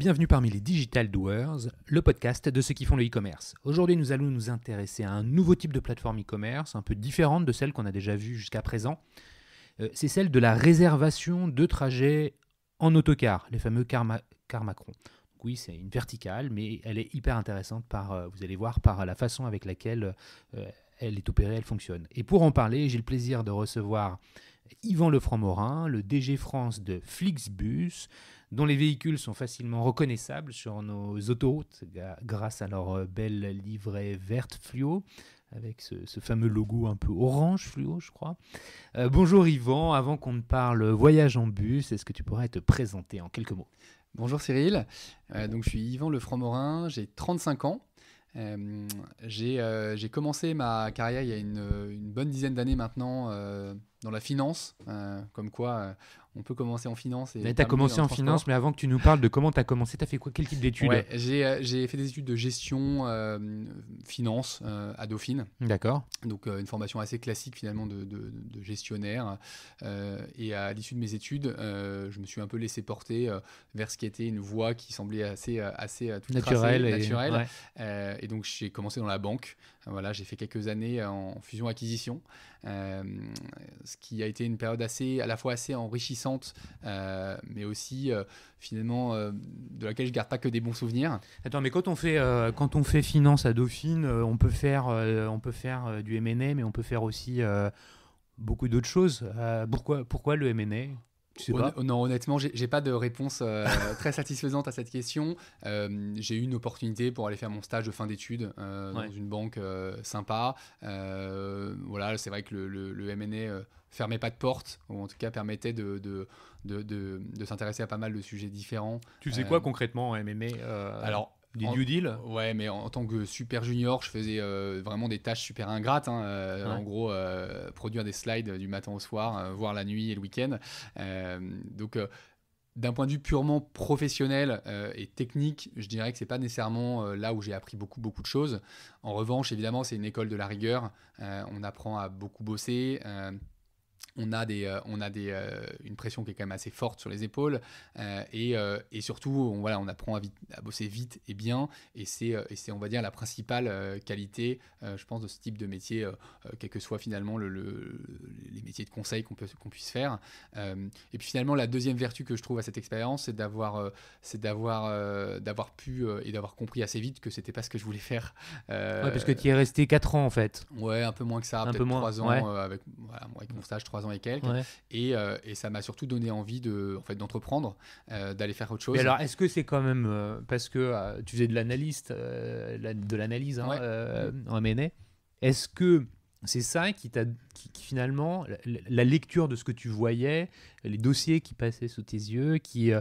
bienvenue parmi les Digital Doers, le podcast de ceux qui font le e-commerce. Aujourd'hui, nous allons nous intéresser à un nouveau type de plateforme e-commerce, un peu différente de celle qu'on a déjà vue jusqu'à présent. Euh, c'est celle de la réservation de trajets en autocar, les fameux car Macron. oui, c'est une verticale, mais elle est hyper intéressante par, euh, vous allez voir, par la façon avec laquelle euh, elle est opérée, elle fonctionne. Et pour en parler, j'ai le plaisir de recevoir Yvan Lefranc-Morin, le DG France de Flixbus, dont les véhicules sont facilement reconnaissables sur nos autoroutes grâce à leur euh, belle livrée verte fluo avec ce, fameux logo un peu orange fluo, je crois. Euh, bonjour Yvan, avant qu'on ne parle voyage en bus, est-ce que tu pourrais te présenter en quelques mots Bonjour Cyril, euh, donc je suis Yvan Lefranc-Morin, j'ai 35 ans. j'ai commencé ma carrière il y a une, une bonne dizaine d'années maintenant dans la finance, comme quoi on peut commencer en finance. Et mais tu as commencé en, finance, mais avant que tu nous parles de comment tu as commencé, tu as fait quoi Quel type d'études euh, j'ai, fait des études de gestion euh, finance euh, à Dauphine. D'accord. Donc une formation assez classique finalement de, gestionnaire. et à l'issue de mes études, je me suis un peu laissé porter vers ce qui était une voie qui semblait assez, assez naturelle. Et, naturelle. et donc j'ai commencé dans la banque. Voilà, j'ai fait quelques années en fusion-acquisition, ce qui a été une période assez, à la fois assez enrichissante euh, mais aussi euh, finalement euh, de laquelle je garde pas que des bons souvenirs. Attends, mais quand on fait quand on fait finance à Dauphine, on peut faire on peut faire du M&A, mais on peut faire aussi beaucoup d'autres choses. pourquoi pourquoi le M&A Non, honnêtement, j'ai pas de réponse très satisfaisante à cette question. j'ai eu une opportunité pour aller faire mon stage de fin d'études dans une banque sympa. voilà, c'est vrai que le, le, le fermait pas de porte, ou en tout cas permettait de, de, de, de, s'intéresser à pas mal de sujets différents. Tu faisais quoi euh, concrètement en MMA euh, Alors, des new deal Ouais, mais en, tant que super junior, je faisais euh, vraiment des tâches super ingrates. Hein, en gros, produire des slides du matin au soir, voire la nuit et le week-end. donc, d'un point de vue purement professionnel et technique, je dirais que c'est pas nécessairement là où j'ai appris beaucoup beaucoup de choses. En revanche, évidemment, c'est une école de la rigueur. on apprend à beaucoup bosser, on a, des, euh, on a des, euh, une pression qui est quand même assez forte sur les épaules euh, et, surtout on, voilà, on apprend à, bosser vite et bien et c'est, on va dire la principale qualité je pense de ce type de métier quel que soit finalement le, les métiers de conseil qu'on, qu'on puisse faire et puis finalement la deuxième vertu que je trouve à cette expérience c'est d'avoir, c'est d'avoir, d'avoir pu et d'avoir compris assez vite que c'était pas ce que je voulais faire parce que tu es resté 4 ans en fait ouais un peu moins que ça un peu 3 ans avec, voilà, avec mon stage 3 ans et quelques. Euh, et, ça m'a surtout donné envie de, en fait, d'entreprendre, euh, d'aller faire autre chose. alors, est-ce que c'est quand même. Euh, parce que tu faisais de l'analyste, de l'analyse hein, en méné Est-ce que. C'est ça qui t'a finalement la, la, lecture de ce que tu voyais, les dossiers qui passaient sous tes yeux, qui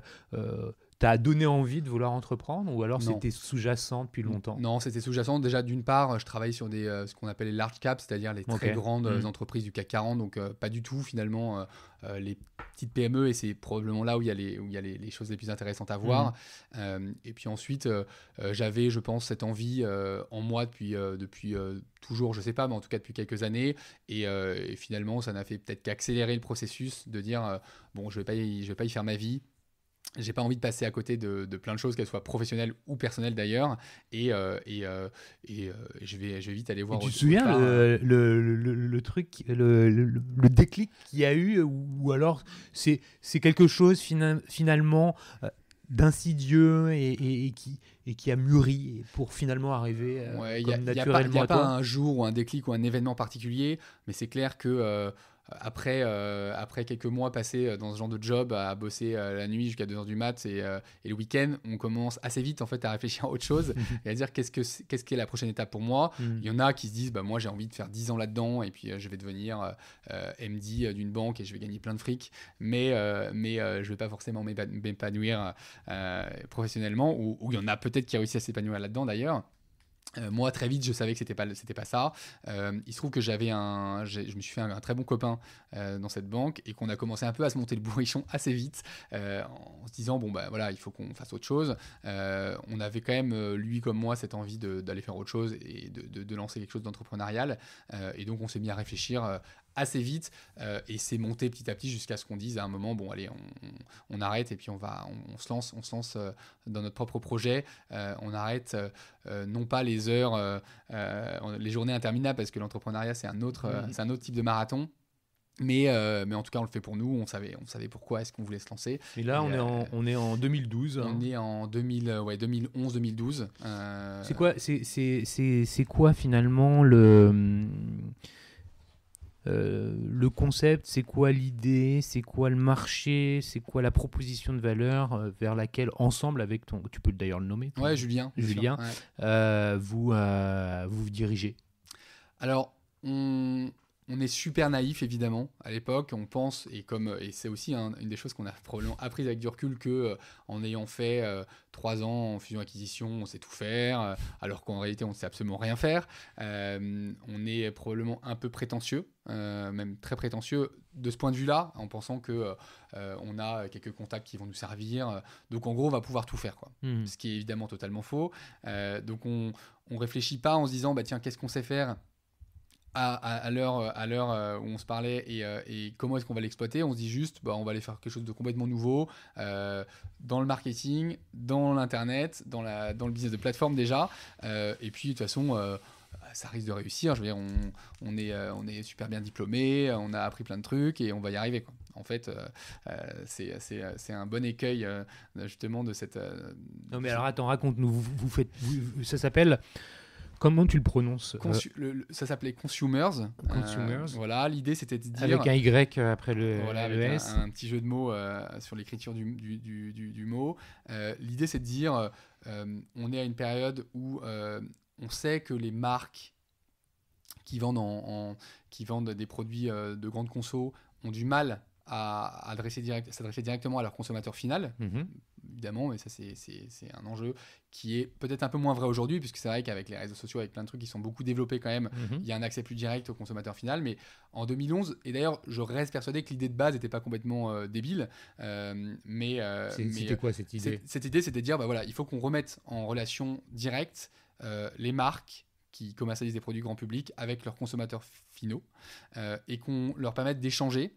T'as donné envie de vouloir entreprendre ou alors c'était sous-jacent depuis longtemps Non, c'était sous-jacent. Déjà, d'une part, je travaille sur des, euh, ce qu'on appelle les large caps, c'est-à-dire les très grandes euh, mmh. entreprises du CAC 40, donc euh, pas du tout finalement les petites PME et c'est probablement là où il y a les, où y a les, choses les plus intéressantes à mmh. voir. et puis ensuite, j'avais, je pense, cette envie en moi depuis, depuis toujours, je sais pas, mais en tout cas depuis quelques années. Et, finalement, ça n'a fait peut-être qu'accélérer le processus de dire bon, je vais je vais pas y faire ma vie j'ai pas envie de passer à côté de, de plein de choses, qu'elles soient professionnelles ou personnelles d'ailleurs. Et, euh, et, euh, et euh, je, vais, je vais vite aller voir. Et tu te souviens le, le, le, truc, le, déclic qu'il y a eu Ou alors c'est quelque chose finalement d'insidieux et, et, qui, et qui a mûri pour finalement arriver ouais, comme y Il n'y a, pas un jour ou un déclic ou un événement particulier, mais c'est clair que après, euh, après quelques mois passés euh, dans ce genre de job à bosser euh, la nuit jusqu'à 2h du mat et, le week-end, on commence assez vite en fait à réfléchir à autre chose et à dire qu'est-ce que qu'est-ce la prochaine étape pour moi. Hmm. Il y en a qui se disent bah, moi j'ai envie de faire 10 ans là-dedans et puis je vais devenir MD d'une banque et je vais gagner plein de fric, mais mais je vais pas forcément m'épanouir professionnellement ou, ou il y en a peut-être qui réussi à s'épanouir là-dedans d'ailleurs. Euh, moi, très vite, je savais que c'était pas c'était pas ça. Euh, il se trouve que j'avais un, je me suis fait un, très bon copain euh, dans cette banque et qu'on a commencé un peu à se monter le bourrichon assez vite en se disant bon bah voilà, il faut qu'on fasse autre chose. on avait quand même lui comme moi cette envie d'aller faire autre chose et de, de lancer quelque chose d'entrepreneurial. et donc on s'est mis à réfléchir assez vite euh, et c'est monté petit à petit jusqu'à ce qu'on dise à un moment bon allez on, on arrête et puis on va on, se lance on se lance euh, dans notre propre projet euh, on arrête non pas les heures les journées interminables parce que l'entrepreneuriat c'est un autre mm. c'est un autre type de marathon mais, mais en tout cas, on le fait pour nous. On savait, on savait pourquoi est-ce qu'on voulait se lancer. Et là, on, est en, on est en 2012. Hein. On est en ouais, 2011-2012. C'est quoi, c'est, quoi finalement le hum, euh, le concept, c'est quoi l'idée, c'est quoi le marché, c'est quoi la proposition de valeur euh, vers laquelle ensemble avec ton, tu peux d'ailleurs le nommer, ouais, Julien, Julien, euh, vous, vous dirigez. Alors, on est super naïf, évidemment, à l'époque. On pense, et comme euh, et c'est aussi hein, une des choses qu'on a probablement apprises avec du recul, que euh, en ayant fait euh, trois ans en fusion-acquisition, on sait tout faire, alors qu'en réalité, on ne sait absolument rien faire. on est probablement un peu prétentieux, même très prétentieux de ce point de vue-là, en pensant que on a quelques contacts qui vont nous servir. Donc, en gros, on va pouvoir tout faire, quoi. Mmh. Ce qui est évidemment totalement faux. donc, on ne réfléchit pas en se disant, bah tiens, qu'est-ce qu'on sait faire à, l'heure à l'heure euh, où on se parlait euh, et, comment est-ce qu'on va l'exploiter on se dit juste bah, on va aller faire quelque chose de complètement nouveau euh, dans le marketing dans l'internet dans la dans le business de plateforme déjà et puis de toute façon ça risque de réussir. Je veux dire, on, est, on est super bien diplômé, on a appris plein de trucs et on va y arriver. En fait, c'est un bon écueil justement de cette. non, mais alors attends, raconte-nous. Vous, faites, ça s'appelle Comment tu le prononces euh Ça s'appelait Consumers. Euh, consumers. voilà, l'idée c'était de dire. Avec un Y euh, après le, S. Un, petit jeu de mots sur l'écriture du, mot. l'idée c'est de dire on est à une période où on sait que les marques qui vendent, en, qui vendent des produits de grande conso ont du mal à s'adresser direct, directement à leur consommateur final, mm-hmm évidemment, mais ça c'est un enjeu qui est peut-être un peu moins vrai aujourd'hui, puisque c'est vrai qu'avec les réseaux sociaux, avec plein de trucs qui sont beaucoup développés quand même, mhm. il y a un accès plus direct au consommateur final. Mais en 2011, et d'ailleurs je reste persuadé que l'idée de base n'était pas complètement euh, débile, euh, euh, mais... c'était quoi cette idée Cette idée c'était de dire, bah voilà, il faut qu'on remette en relation directe les marques qui commercialisent des produits grand public avec leurs consommateurs finaux, et qu'on leur permette d'échanger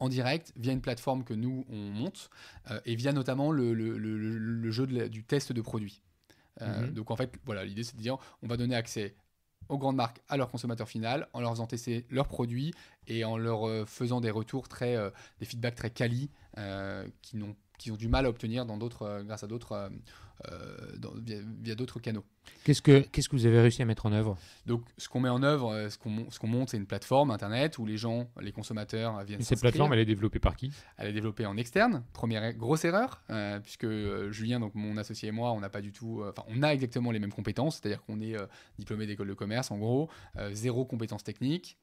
en direct via une plateforme que nous on monte euh, et via notamment le, jeu du test de produit. Euh, mhm. Donc en fait, voilà, l'idée c'est de dire on va donner accès aux grandes marques, à leurs consommateurs final, en leur faisant tester leurs produits et en leur euh, faisant des retours très, des feedbacks très quali, qui n'ont qu'ils ont du mal à obtenir dans d'autres, euh, grâce à d'autres, euh, euh, via, d'autres canaux. Qu'est-ce que, qu'est-ce que vous avez réussi à mettre en œuvre Donc, ce qu'on met en œuvre, ce qu'on, ce qu'on monte, c'est une plateforme Internet où les gens, les consommateurs viennent. Et cette plateforme, elle est développée par qui Elle est développée en externe. Première e-, grosse erreur, puisque Julien, donc mon associé et moi, on n'a pas du tout. Enfin, on a exactement les mêmes compétences, c'est-à-dire qu'on est, diplômé d'école de commerce, en gros, zéro compétence technique,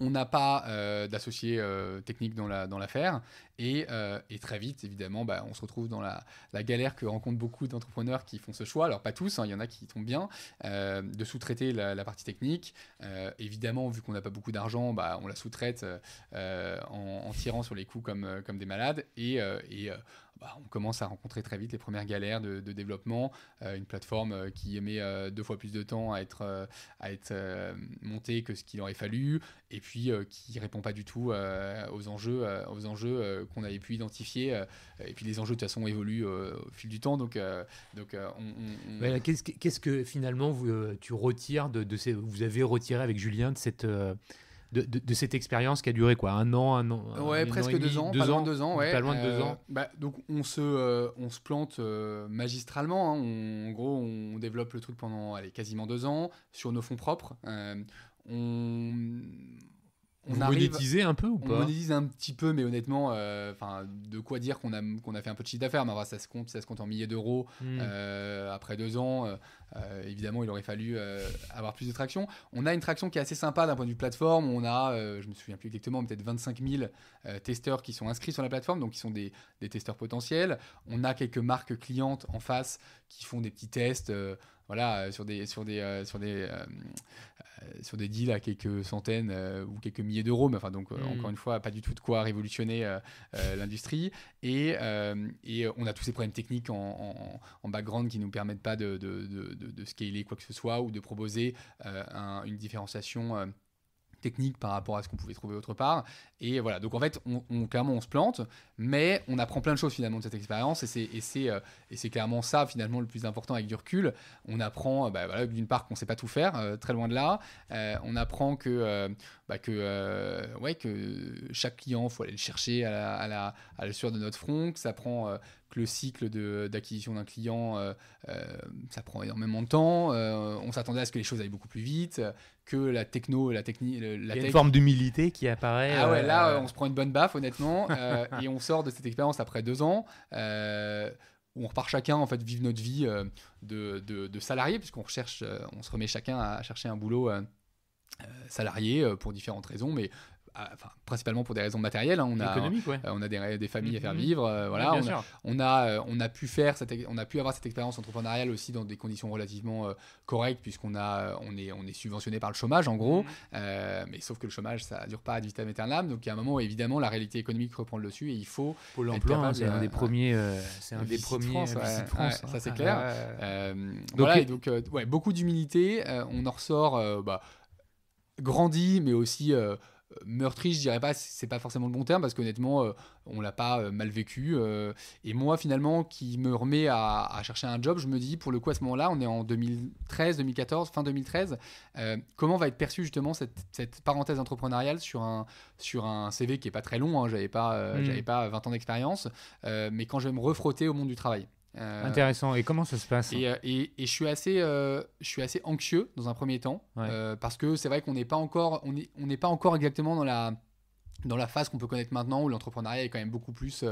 on n'a pas euh, d'associé euh, technique dans l'affaire. La, dans et, euh, et, très vite, évidemment, bah, on se retrouve dans la, galère que rencontrent beaucoup d'entrepreneurs qui font ce choix. Alors, pas tous, hein, il y en a qui tombent bien, de sous-traiter la, partie technique. évidemment, vu qu'on n'a pas beaucoup d'argent, bah, on la sous-traite en, tirant sur les coups comme, comme des malades. et bah, on commence à rencontrer très vite les premières galères de, développement. Euh, une plateforme euh, qui met euh, deux fois plus de temps à être, à montée que ce qu'il aurait fallu, et puis qui répond pas du tout aux enjeux, enjeux qu'on avait pu identifier. et puis les enjeux de toute façon évoluent au fil du temps. Donc, donc qu'est-ce, qu'est-ce que finalement tu retires de, vous avez retiré avec Julien de cette de, cette expérience qui a duré quoi Un an, un an Ouais, presque deux ans, deux ans, loin deux ans. Ouais. loin deux euh, ans. Bah, donc on se, euh, on se plante euh, magistralement. Hein. en gros, on développe le truc pendant allez, quasiment deux ans sur nos fonds propres. on on a un peu ou pas On monétise un petit peu, mais honnêtement, euh, de quoi dire qu'on a a fait un peu de chiffre d'affaires. Mais ça se compte, ça se compte en milliers d'euros hmm. euh, après deux ans. Euh, évidemment, il aurait fallu avoir plus de traction. On a une traction qui est assez sympa d'un point de vue plateforme. On a, je me souviens plus exactement, peut-être 25 000 testeurs qui sont inscrits sur la plateforme, donc qui sont des, des, testeurs potentiels. On a quelques marques clientes en face qui font des petits tests voilà, euh, sur des, sur des, euh, sur des, euh, sur des deals à quelques centaines ou quelques milliers d'euros. Mais enfin, donc, encore mm. une fois, pas du tout de quoi révolutionner l'industrie. Et, on a tous ces problèmes techniques en, background qui ne nous permettent pas de, scaler quoi que ce soit ou de proposer une différenciation technique par rapport à ce qu'on pouvait trouver autre part. Et voilà, donc en fait, on, clairement, on se plante, mais on apprend plein de choses finalement de cette expérience, et c'est euh, clairement ça finalement le plus important avec du recul. On apprend euh, bah, d'une part qu'on ne sait pas tout faire, euh, très loin de là, on apprend que, bah, que, ouais, que chaque client, il faut aller le chercher à la, à à la sueur de notre front, que ça prend le cycle d'acquisition d'un client, euh, euh, ça prend énormément de temps. Euh, on s'attendait à ce que les choses aillent beaucoup plus vite, que la techno, la technique, une forme d'humilité qui apparaît. Ah ouais, là, on se prend une bonne baffe, honnêtement, et on sort de cette expérience après deux ans. où on repart chacun en fait vivre notre vie de, salarié puisqu'on recherche, on se remet chacun à chercher un boulot salarié pour différentes raisons, mais principalement pour des raisons matérielles. Hein. On, a, euh, on a des, familles à faire mm-hmm. vivre. Euh, voilà, on, a, euh, on, a, pu faire on a pu avoir cette expérience entrepreneuriale aussi dans des conditions relativement correctes, puisqu'on a, on est, on est subventionné par le chômage, en gros. Mm-hmm. mais sauf que le chômage, ça dure pas ad vitam aeternam. Donc, il y a un moment où, évidemment, la réalité économique reprend le dessus et il faut. Pour l'emploi, hein, c'est un des premiers. c'est un des premiers. Hein. Ça, c'est clair. donc, donc, ouais, beaucoup d'humilité. on en ressort bah, grandi, mais aussi meurtri, je dirais pas, c'est pas forcément le bon terme parce qu'honnêtement, on euh, on l'a pas euh, mal vécu. Euh, et moi, finalement, qui me remets à, chercher un job, je me dis, pour le coup, à ce moment-là, on est en 2013, 2014, fin 2013. comment va être perçue justement cette, parenthèse entrepreneuriale sur un, CV qui est pas très long hein, J'avais pas, mm. pas 20 ans d'expérience, mais quand je vais me refrotter au monde du travail. Euh, Intéressant. Et comment ça se passe Et, euh, et, je, suis assez, euh, je suis assez anxieux dans un premier temps, parce que c'est vrai qu'on n'est pas, encore, on on pas encore exactement dans la, dans la phase qu'on peut connaître maintenant où l'entrepreneuriat est quand même beaucoup plus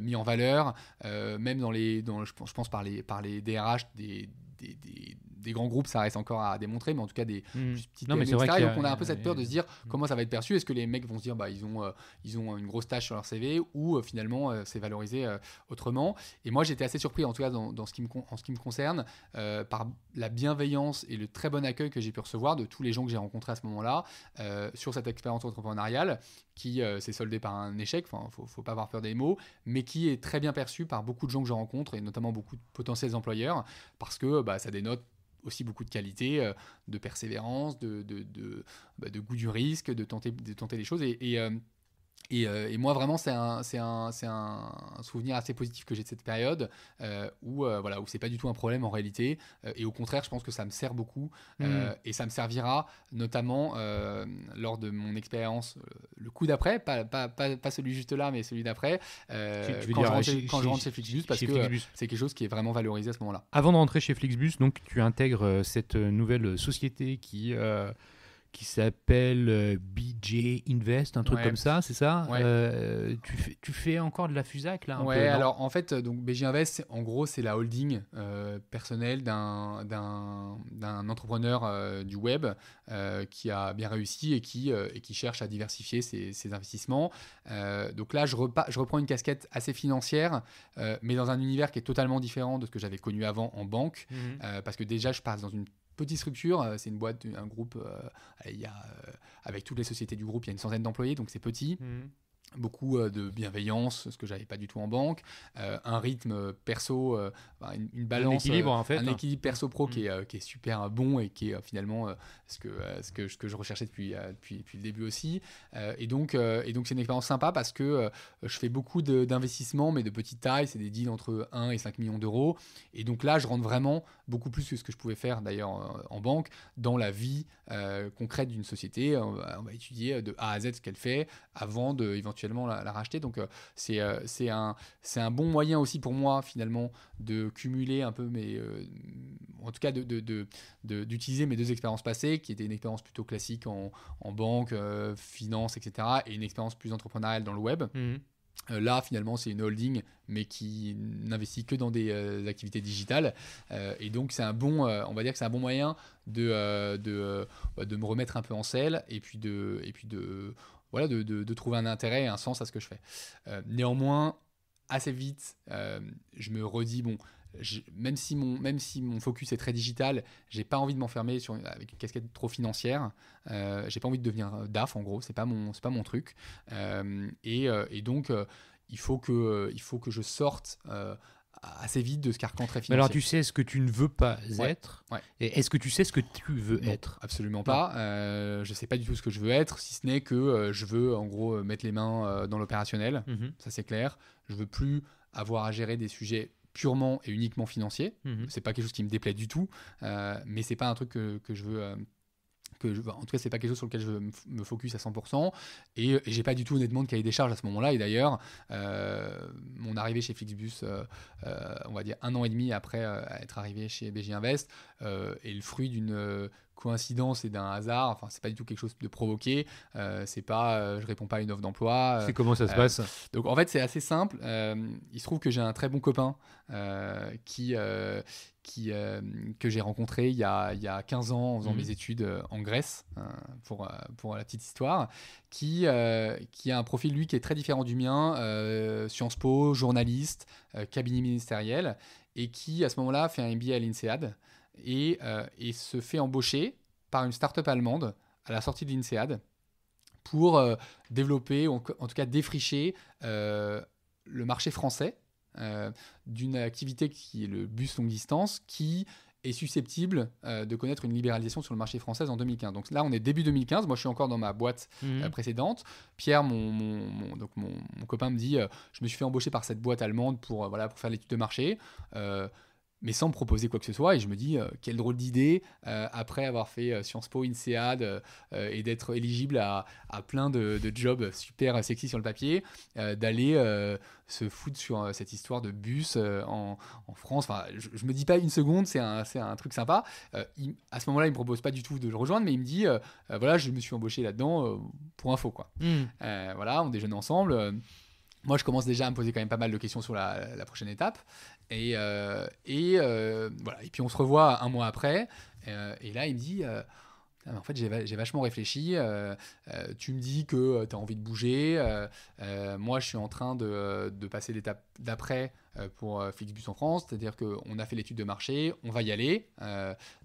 mis en valeur, même dans les, dans, je, pense, je pense par les, par les DRH des, des, des des grands groupes, ça reste encore à démontrer, mais en tout cas des hmm. petites mais donc on a un peu cette peur de se dire hmm. comment ça va être perçu. Est-ce que les mecs vont se dire bah ils ont euh, ils ont une grosse tâche sur leur CV ou euh, finalement euh, c'est valorisé autrement. Et moi j'étais assez surpris en tout cas dans, ce qui me en ce qui me concerne par la bienveillance et le très bon accueil que j'ai pu recevoir de tous les gens que j'ai rencontrés à ce moment-là sur cette expérience entrepreneuriale qui s'est soldée par un échec. Enfin faut, faut pas avoir peur des mots, mais qui est très bien perçu par beaucoup de gens que je rencontre et notamment beaucoup de potentiels employeurs parce que bah, ça dénote aussi beaucoup de qualités, euh, de persévérance, de, de, bah, de, goût du risque, de tenter, de tenter les choses. et euh, euh, et, moi, vraiment, c'est un, un, un, souvenir assez positif que j'ai de cette période euh, où, ce euh, voilà, où c'est pas du tout un problème en réalité. et au contraire, je pense que ça me sert beaucoup. Mm. et ça me servira notamment lors de mon expérience, le coup d'après, pas, pas, pas, celui juste là, mais celui d'après, quand, je rentre chez, Flixbus, parce que c'est quelque chose qui est vraiment valorisé à ce moment-là. Avant de rentrer chez Flixbus, donc, tu intègres cette nouvelle société qui qui s'appelle euh, BJ Invest, un truc comme ça, c'est ça euh, tu, fais, tu, fais, encore de la fusac là Oui, Ouais, alors en fait, donc BJ Invest, en gros, c'est la holding euh, personnelle d'un entrepreneur du web qui a bien réussi et qui, et qui cherche à diversifier ses, investissements. donc là, je, je reprends une casquette assez financière, mais dans un univers qui est totalement différent de ce que j'avais connu avant en banque, mhm. parce que déjà, je passe dans une petite structure, euh, c'est une boîte, un groupe, euh, il y a, euh, avec toutes les sociétés du groupe, il y a une centaine d'employés, donc c'est petit. Mhm beaucoup euh, de bienveillance, ce que j'avais pas du tout en banque, euh, un rythme perso, euh, une, balance, un équilibre en fait, un hein. équilibre perso pro qui, est, mm. super bon et qui est finalement ce que ce que, que je recherchais depuis, depuis, depuis le début aussi. et donc et donc c'est une expérience sympa parce que je fais beaucoup d'investissements mais de petite taille, c'est des deals entre 1 et 5 millions d'euros. Et donc là, je rentre vraiment beaucoup plus que ce que je pouvais faire d'ailleurs en, banque dans la vie concrète d'une société. On va, étudier de A à Z ce qu'elle fait avant de actuellement la, racheter. Donc euh, c'est euh, c'est un, un bon moyen aussi pour moi finalement de cumuler un peu mes... Euh, en tout cas d'utiliser de, de, mes deux expériences passées, qui étaient une expérience plutôt classique en, en banque, finance, etc. Et une expérience plus entrepreneuriale dans le web. Mmh. Là, finalement, c'est une holding, mais qui n'investit que dans des activités digitales. et donc, c'est un bon, on va dire que c'est un bon moyen de, de, bah, de, me remettre un peu en selle et puis de, et puis de voilà, de, trouver un intérêt et un sens à ce que je fais. Euh, néanmoins, assez vite, euh, je me redis, bon, même, si mon, même si mon focus est très digital, j'ai pas envie de m'enfermer sur, avec une casquette trop financière. Euh, j'ai pas envie de devenir DAF, en gros, c'est pas mon, c'est pas mon truc. Et, donc, il faut que, il faut que je sorte assez vite de ce carcan très financier. alors tu sais ce que tu ne veux pas être et est-ce que tu sais ce que tu veux être Absolument pas. Euh, je ne sais pas du tout ce que je veux être, si ce n'est que euh, je veux en gros euh, mettre les mains dans l'opérationnel, mhm. ça c'est clair. Je ne veux plus avoir à gérer des sujets purement et uniquement financiers. Mhm. C'est pas quelque chose qui me déplaît du tout, mais c'est pas un truc que je veux en tout cas, c'est pas quelque chose sur lequel je me focus à 100%. Et, j'ai pas du tout honnêtement de cahier des charges à ce moment-là. Et d'ailleurs, euh, mon arrivée chez Flixbus, euh, euh, on va dire un an et demi après être arrivé chez BG Invest, est le fruit d'une coïncidence et d'un hasard. Enfin, c'est pas du tout quelque chose de provoqué. Euh, c'est pas, euh, je réponds pas à une offre d'emploi. Euh, c'est comment ça se passe Donc en fait, c'est assez simple. il se trouve que j'ai un très bon copain qui qui, que j'ai rencontré il y, a, il y, a, 15 ans en faisant mmh. mes études en Grèce, hein, pour, pour la petite histoire, qui, qui a un profil, lui, qui est très différent du mien, Sciences Po, journaliste, cabinet ministériel, et qui, à ce moment-là, fait un MBA à l'INSEAD. Euh, et, se fait embaucher par une start-up allemande à la sortie de l'INSEAD pour euh, développer, ou en, tout cas défricher euh, le marché français d'une activité qui est le bus longue distance, qui est susceptible de connaître une libéralisation sur le marché français en 2015. Donc là, on est début 2015. Moi, je suis encore dans ma boîte mhm. précédente. Pierre, mon, donc mon, copain, me dit Je me suis fait embaucher par cette boîte allemande pour, voilà, pour faire l'étude de marché mais sans proposer quoi que ce soit. Et je me dis, quel euh, quelle drôle d'idée, euh, après avoir fait euh, Sciences Po, INSEAD, et d'être éligible à, à plein de, de, jobs super sexy sur le papier, d'aller se foutre sur cette histoire de bus en, en, France. Enfin, je, ne me dis pas une seconde, c'est un, un, truc sympa. à ce moment-là, il me propose pas du tout de le rejoindre, mais il me dit, voilà, je me suis embauché là-dedans pour info, quoi. Hmm. voilà, on déjeune ensemble. moi, je commence déjà à me poser quand même pas mal de questions sur la, la prochaine étape. Et, euh, et euh, voilà. Et puis on se revoit un mois après. Euh, et là, il me dit. Ah, en fait, j'ai vachement réfléchi. tu me dis que tu as envie de bouger. moi, je suis en train de, de passer l'étape d'après pour Flixbus en France. C'est-à-dire qu'on a fait l'étude de marché, on va y aller.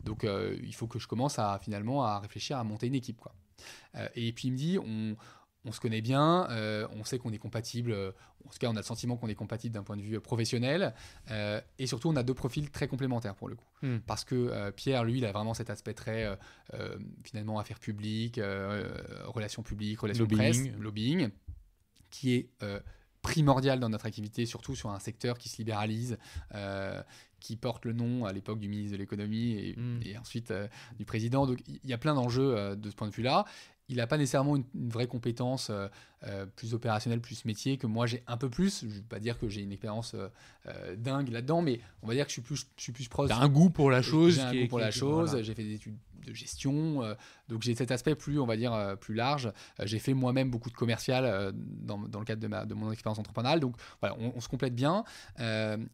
donc, il faut que je commence à finalement à réfléchir à monter une équipe. Quoi. et puis, il me dit on, on se connaît bien, euh, on sait qu'on est compatible, euh, en tout cas on a le sentiment qu'on est compatible d'un point de vue euh, professionnel, et surtout on a deux profils très complémentaires pour le coup. Hmm. Parce que Pierre, lui, il a vraiment cet aspect très finalement affaires publiques, relations publiques, relations lobbying. presse, lobbying, qui est primordial dans notre activité, surtout sur un secteur qui se libéralise, qui porte le nom à l'époque du ministre de l'économie et, hmm. ensuite du président. Donc il y a plein d'enjeux de ce point de vue-là il n'a pas nécessairement une, vraie compétence euh, euh, plus opérationnelle, plus métier que moi j'ai un peu plus. Je ne veux pas dire que j'ai une expérience euh, dingue là-dedans, mais on va dire que je suis plus, je suis plus proche. un goût pour la chose. un goût pour la chose. J'ai fait des études de gestion. Euh, donc j'ai cet aspect plus, on va dire, euh, plus large. Euh, j'ai fait moi-même beaucoup de commercial dans, le cadre de, ma, de mon expérience entrepreneuriale. Donc on, se complète bien.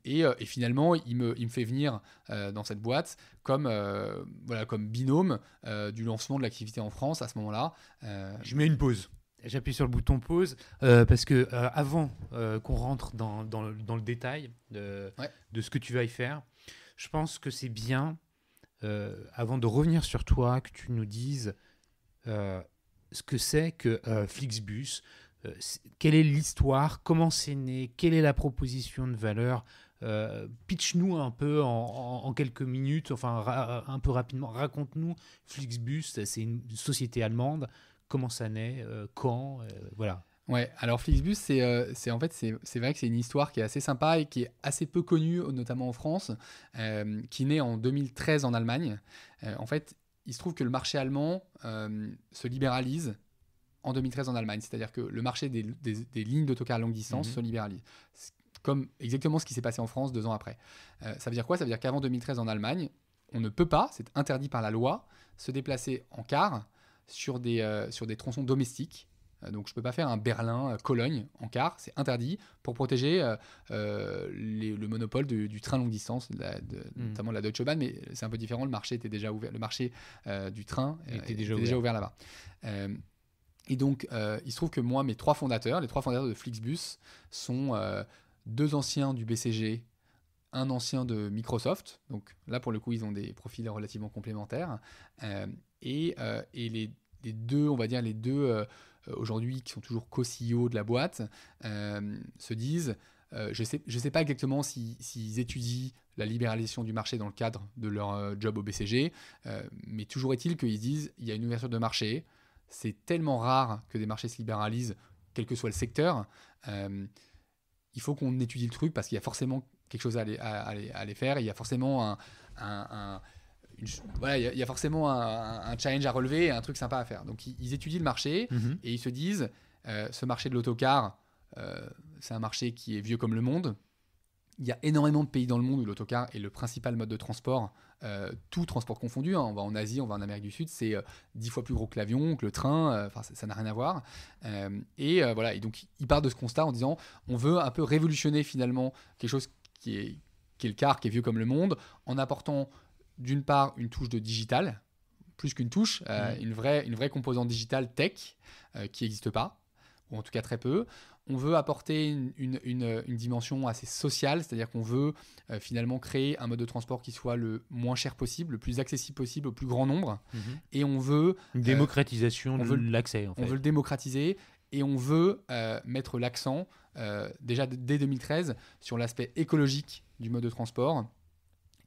Et, finalement, il me, il me fait venir dans cette boîte comme, voilà, comme binôme du lancement de l'activité en France à ce moment-là. Je mets une pause. J'appuie sur le bouton pause parce que avant qu'on rentre dans, dans, le détail de, de, ce que tu vas y faire, je pense que c'est bien euh, avant de revenir sur toi, que tu nous dises euh, ce que c'est que euh, Flixbus, quelle est l'histoire, comment c'est né, quelle est la proposition de valeur. Pitch-nous un peu en, en, quelques minutes, enfin un peu rapidement, raconte-nous Flixbus, c'est une société allemande, comment ça naît, quand, voilà. Ouais, alors Flixbus, c'est euh, en fait, c'est vrai que c'est une histoire qui est assez sympa et qui est assez peu connue, notamment en France, euh, qui naît en 2013 en Allemagne. Euh, en fait, il se trouve que le marché allemand se libéralise en 2013 en Allemagne, c'est-à-dire que le marché des, des, des lignes d'autocar à longue distance mhm. se libéralise. Comme exactement ce qui s'est passé en France deux ans après. ça veut dire quoi Ça veut dire qu'avant 2013 en Allemagne, on ne peut pas, c'est interdit par la loi, se déplacer en car sur des, sur des tronçons domestiques euh, donc je ne peux pas faire un Berlin-Cologne euh, en car, c'est interdit, pour protéger euh, le monopole du, train longue distance, hmm. notamment de la Deutsche Bahn, mais c'est un peu différent, le marché était déjà ouvert, le marché du train était, déjà, ouvert. là-bas. et donc il se trouve que moi, mes trois fondateurs, les trois fondateurs de Flixbus, sont deux anciens du BCG, un ancien de Microsoft, donc là pour le coup ils ont des profils relativement complémentaires, et, et les, les, deux, on va dire les deux euh, aujourd'hui qui sont toujours co-CEO de la boîte euh, se disent euh, je ne sais, je sais pas exactement s'ils si, étudient la libéralisation du marché dans le cadre de leur job au BCG, mais toujours est-il qu'ils disent il y a une ouverture de marché, c'est tellement rare que des marchés se libéralisent, quel que soit le secteur. il faut qu'on étudie le truc parce qu'il y a forcément quelque chose à aller, faire. Il y a forcément un, voilà, il y, a forcément un, challenge à relever, un truc sympa à faire. Donc ils, étudient le marché mhm. et ils se disent, euh, ce marché de l'autocar, euh, c'est un marché qui est vieux comme le monde. Il y a énormément de pays dans le monde où l'autocar est le principal mode de transport, euh, tout transport confondu. Hein. On va en Asie, on va en Amérique du Sud, c'est dix fois plus gros que l'avion, que le train, enfin ça n'a rien à voir. et voilà, et donc ils partent de ce constat en disant, on veut un peu révolutionner finalement quelque chose qui est, qui est le car, qui est vieux comme le monde, en apportant d'une part une touche de digital, plus qu'une touche, euh, mhm. une, vraie, composante digitale tech euh, qui n'existe pas, ou en tout cas très peu. On veut apporter une, dimension assez sociale, c'est-à-dire qu'on veut euh, finalement créer un mode de transport qui soit le moins cher possible, le plus accessible possible au plus grand nombre. Mhm. Et on veut... Une démocratisation de l'accès. En fait. On veut le démocratiser et on veut mettre l'accent, déjà dès 2013, sur l'aspect écologique du mode de transport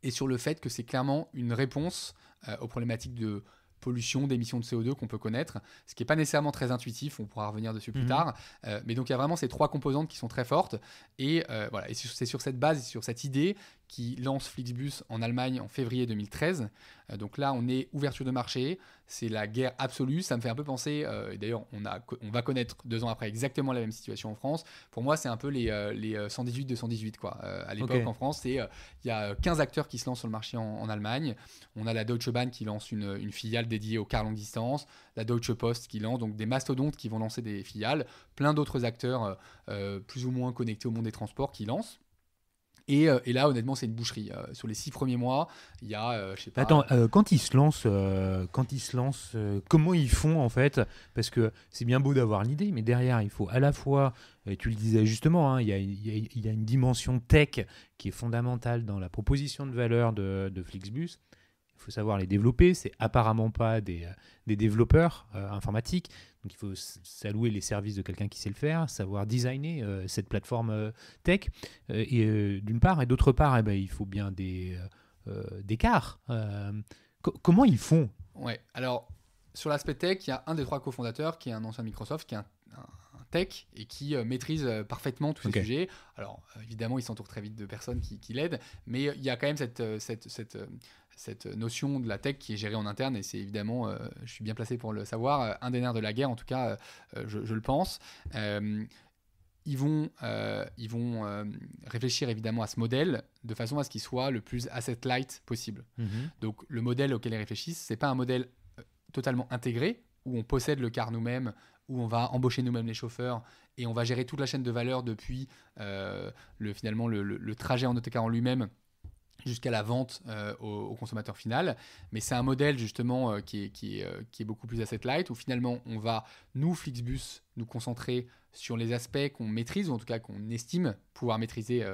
et sur le fait que c'est clairement une réponse euh, aux problématiques de pollution, d'émissions de CO2 qu'on peut connaître, ce qui n'est pas nécessairement très intuitif, on pourra revenir dessus plus mhm. tard, euh, mais donc il y a vraiment ces trois composantes qui sont très fortes, et euh, et c'est sur cette base, sur cette idée qui lance Flixbus en Allemagne en février 2013. Euh, donc là, on est ouverture de marché, c'est la guerre absolue. Ça me fait un peu penser, euh, d'ailleurs, on, va connaître deux ans après exactement la même situation en France. Pour moi, c'est un peu les, euh, les 118 218 Quoi. à l'époque, en France, il y a 15 acteurs qui se lancent sur le marché en, Allemagne. On a la Deutsche Bahn qui lance une, filiale dédiée aux car longue distance, la Deutsche Post qui lance donc des mastodontes qui vont lancer des filiales, plein d'autres acteurs plus ou moins connectés au monde des transports qui lancent. Euh, et, là, honnêtement, c'est une boucherie. Euh, sur les six premiers mois, il y a, euh, je sais Attends, quand ils se lancent, comment ils font en fait Parce que c'est bien beau d'avoir l'idée, mais derrière, il faut à la fois et tu le disais justement, hein, il y, a une dimension tech qui est fondamentale dans la proposition de valeur de, de Flixbus il faut savoir les développer. C'est apparemment pas des, euh, des développeurs euh, informatiques. Donc il faut s'allouer les services de quelqu'un qui sait le faire, savoir designer euh, cette plateforme tech, et d'une part, et d'autre part, eh ben, il faut bien des, des comment ils font Ouais, alors sur l'aspect tech, il y a un des trois cofondateurs qui est un ancien Microsoft, qui est un, tech et qui maîtrise parfaitement tous ce ces sujets. Alors évidemment, il s'entoure très vite de personnes qui, l'aident, mais il y a quand même cette, cette, cette notion de la tech qui est gérée en interne, et c'est évidemment, euh, je suis bien placé pour le savoir, euh, un des nerfs de la guerre, en tout cas, euh, je, le pense. ils vont, ils vont réfléchir évidemment à ce modèle de façon à ce qu'il soit le plus asset light possible. Mhm. Donc le modèle auquel ils réfléchissent, c'est pas un modèle totalement intégré où on possède le car nous-mêmes, où on va embaucher nous-mêmes les chauffeurs et on va gérer toute la chaîne de valeur depuis le, finalement le, trajet en autocar en lui-même jusqu'à la vente euh, au, consommateur final. Mais c'est un modèle justement euh, qui, est, qui, est, euh, qui, est, beaucoup plus asset light, où finalement on va, nous, Flixbus, nous concentrer sur les aspects qu'on maîtrise, ou en tout cas qu'on estime pouvoir maîtriser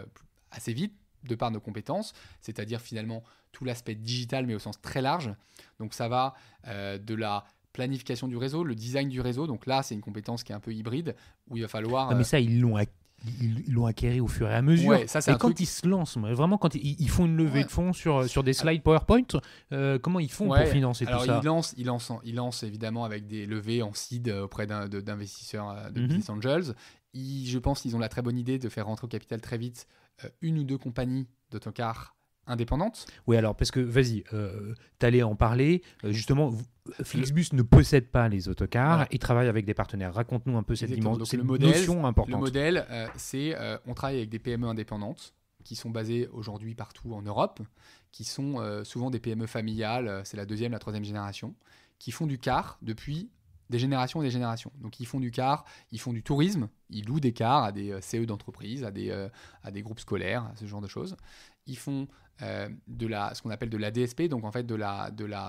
assez vite de par nos compétences, c'est-à-dire finalement tout l'aspect digital, mais au sens très large. Donc ça va de la planification du réseau, le design du réseau. Donc là, c'est une compétence qui est un peu hybride, où il va falloir... Non mais ça, ils l'ont acquis ils l'ont acquéri au fur et à mesure. et quand ils se lancent, vraiment, quand ils, font une levée de fonds sur, sur des ah. slides PowerPoint, euh, comment ils font pour financer tout ça ils lancent, évidemment avec des levées en seed euh, auprès d'investisseurs euh, de, mhm. business angels. je pense qu'ils ont la très bonne idée de faire rentrer au capital très vite une ou deux compagnies d'autocars indépendante. Oui, alors, parce que, vas-y, tu euh, t'allais en parler. Euh, justement, Flixbus ne possède pas les autocars, il travaille avec des partenaires. Raconte-nous un peu cette dimension, cette le notion importante. Le modèle, euh, c'est on travaille avec des PME indépendantes qui sont basées aujourd'hui partout en Europe, qui sont souvent des PME familiales, c'est la deuxième, la troisième génération, qui font du car depuis des générations et des générations. Donc ils font du car, ils font du tourisme, ils louent des cars à des CE d'entreprise, à des, à des groupes scolaires, ce genre de choses ils font euh, de la, ce qu'on appelle de la DSP, donc en fait de la, de la,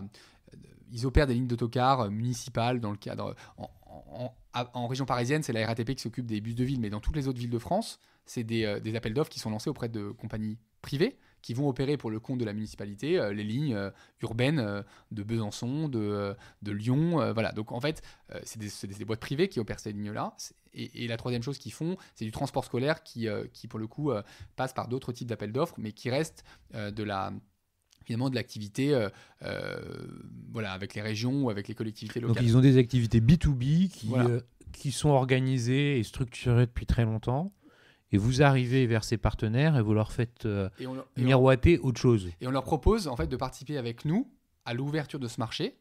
euh, ils opèrent des lignes d'autocars euh, municipales dans le cadre en, région parisienne, c'est la RATP qui s'occupe des bus de ville, mais dans toutes les autres villes de France, c'est des, appels d'offres qui sont lancés auprès de compagnies privées qui vont opérer pour le compte de la municipalité les lignes urbaines de Besançon, de, de Lyon, voilà. Donc en fait, c'est des, des, boîtes privées qui opèrent ces lignes-là et, la troisième chose qu'ils font, c'est du transport scolaire qui, euh, qui pour le coup, euh, passe par d'autres types d'appels d'offres, mais qui reste euh, de la finalement de l'activité voilà, avec les régions ou avec les collectivités locales. Donc ils ont des activités B2B qui, qui sont organisées et structurées depuis très longtemps. Et vous arrivez vers ces partenaires et vous leur faites miroiter autre chose. Et on leur propose en fait de participer avec nous à l'ouverture de ce marché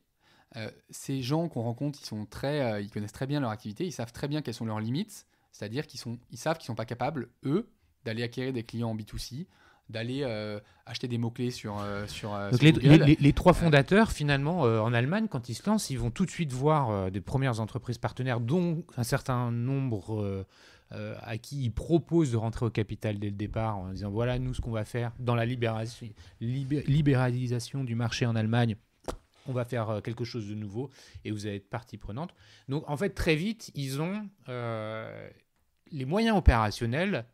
euh, ces gens qu'on rencontre, ils, sont très, euh, ils connaissent très bien leur activité, ils savent très bien quelles sont leurs limites, c'est-à-dire qu'ils ils savent qu'ils ne sont pas capables, eux, d'aller acquérir des clients en B2C, d'aller euh, acheter des mots-clés sur, sur, les, trois fondateurs, finalement, en Allemagne, quand ils se lancent, ils vont tout de suite voir des premières entreprises partenaires, dont un certain nombre à qui ils proposent de rentrer au capital dès le départ, en disant voilà, nous, ce qu'on va faire dans la libéralisation du marché en Allemagne on va faire euh, quelque chose de nouveau et vous allez être partie prenante. Donc en fait, très vite, ils ont euh, les moyens opérationnels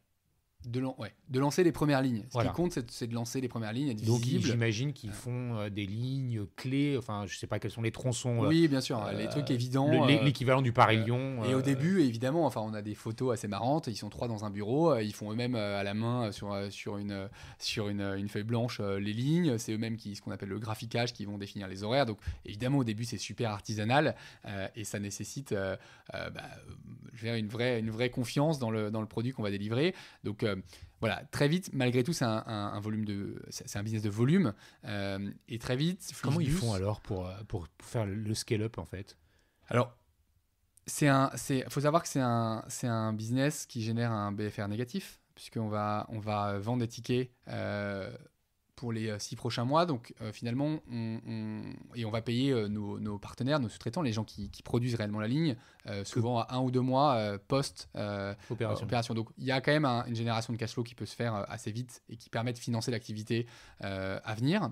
de, lancer les premières lignes. Ce qui compte, c'est de lancer les premières lignes, Donc, j'imagine qu'ils font euh, des lignes clés, enfin, je ne sais pas quels sont les tronçons. oui, euh, bien sûr, hein, les trucs euh, évidents. L'équivalent du Paris-Lyon. et au début, évidemment, enfin, on a des photos assez marrantes. Ils sont trois dans un bureau, ils font eux-mêmes à la main sur, sur, une, sur une, feuille blanche les lignes. C'est eux-mêmes qui, ce qu'on appelle le graphiquage, qui vont définir les horaires. Donc, évidemment, au début, c'est super artisanal et ça nécessite bah, une, vraie, une vraie confiance dans le, dans le produit qu'on va délivrer. Donc, euh, voilà, très vite, malgré tout, c'est un, volume de, c'est un business de volume. Euh, et très vite, comment ils font alors pour, euh, pour, faire le scale-up en fait Alors, c'est un, c'est, faut savoir que c'est un, c'est un business qui génère un BFR négatif puisqu'on va, on va vendre des tickets pour les euh, six prochains mois. Donc euh, finalement, on, et on va payer euh, nos, partenaires, nos sous-traitants, les gens qui, produisent réellement la ligne, souvent à un ou deux mois post-opération. Donc il y a quand même une génération de cash flow qui peut se faire assez vite et qui permet de financer l'activité à venir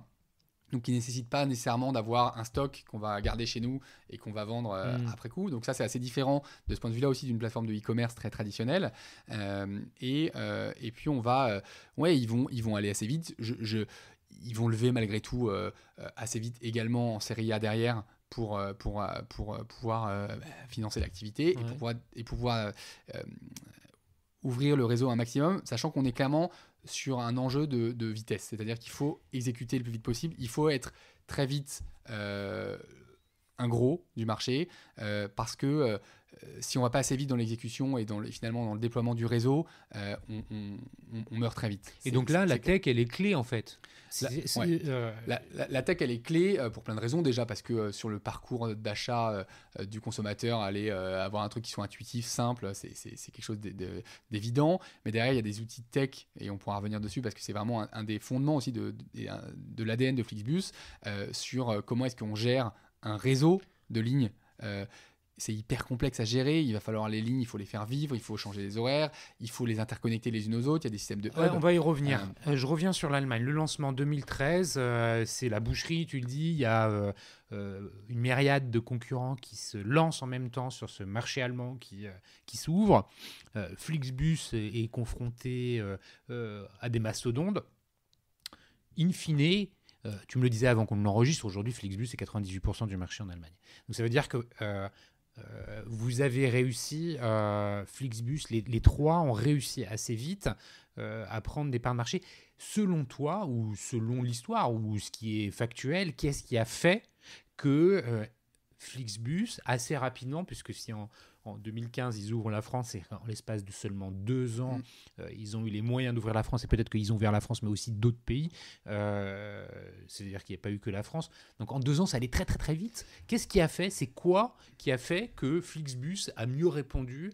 donc qui ne nécessite pas nécessairement d'avoir un stock qu'on va garder chez nous et qu'on va vendre euh, mm. après coup. Donc ça, c'est assez différent de ce point de vue-là aussi d'une plateforme de e-commerce très traditionnelle. Euh, et, euh, et, puis on va... ouais, ils vont, ils vont aller assez vite. Je, ils vont lever malgré tout assez vite également en série A derrière pour, pour, pour, pouvoir bah, financer l'activité et pouvoir, et pouvoir ouvrir le réseau un maximum, sachant qu'on est clairement sur un enjeu de, vitesse. C'est-à-dire qu'il faut exécuter le plus vite possible, il faut être très vite euh, un gros du marché, euh, parce que euh, euh, si on va pas assez vite dans l'exécution et dans finalement dans le déploiement du réseau, euh, on, meurt très vite. Et donc là, la tech, elle est clé en fait. La, euh, tech, elle est clé pour plein de raisons. Déjà parce que sur le parcours d'achat du consommateur, aller avoir un truc qui soit intuitif, simple, c'est quelque chose d'évident. Mais derrière, il y a des outils tech, et on pourra revenir dessus parce que c'est vraiment un, des fondements aussi de, de, l'ADN de Flixbus, sur comment est-ce qu'on gère un réseau de lignes c'est hyper complexe à gérer. Il va falloir les lignes, il faut les faire vivre, il faut changer les horaires, il faut les interconnecter les unes aux autres. Il y a des systèmes de on va y revenir. Euh, euh, je reviens sur l'Allemagne. Le lancement 2013, euh, c'est la boucherie, tu le dis. Il y a une myriade de concurrents qui se lancent en même temps sur ce marché allemand qui, qui s'ouvre. Flixbus est, confronté à des mastodontes. In fine, tu me le disais avant qu'on l'enregistre, aujourd'hui Flixbus est 98% du marché en Allemagne. Donc ça veut dire que euh, vous avez réussi, euh, Flixbus, les, trois ont réussi assez vite euh, à prendre des parts de marché. Selon toi, ou selon l'histoire, ou ce qui est factuel, qu'est-ce qui a fait que Flixbus, assez rapidement, puisque si on, en 2015, ils ouvrent la France et en l'espace de seulement deux ans, mm. euh, ils ont eu les moyens d'ouvrir la France et peut-être qu'ils ont ouvert la France, mais aussi d'autres pays. Euh, c'est-à-dire qu'il n'y a pas eu que la France. Donc en deux ans, ça allait très très très vite. Qu'est-ce qui a fait C'est quoi qui a fait que Flixbus a mieux répondu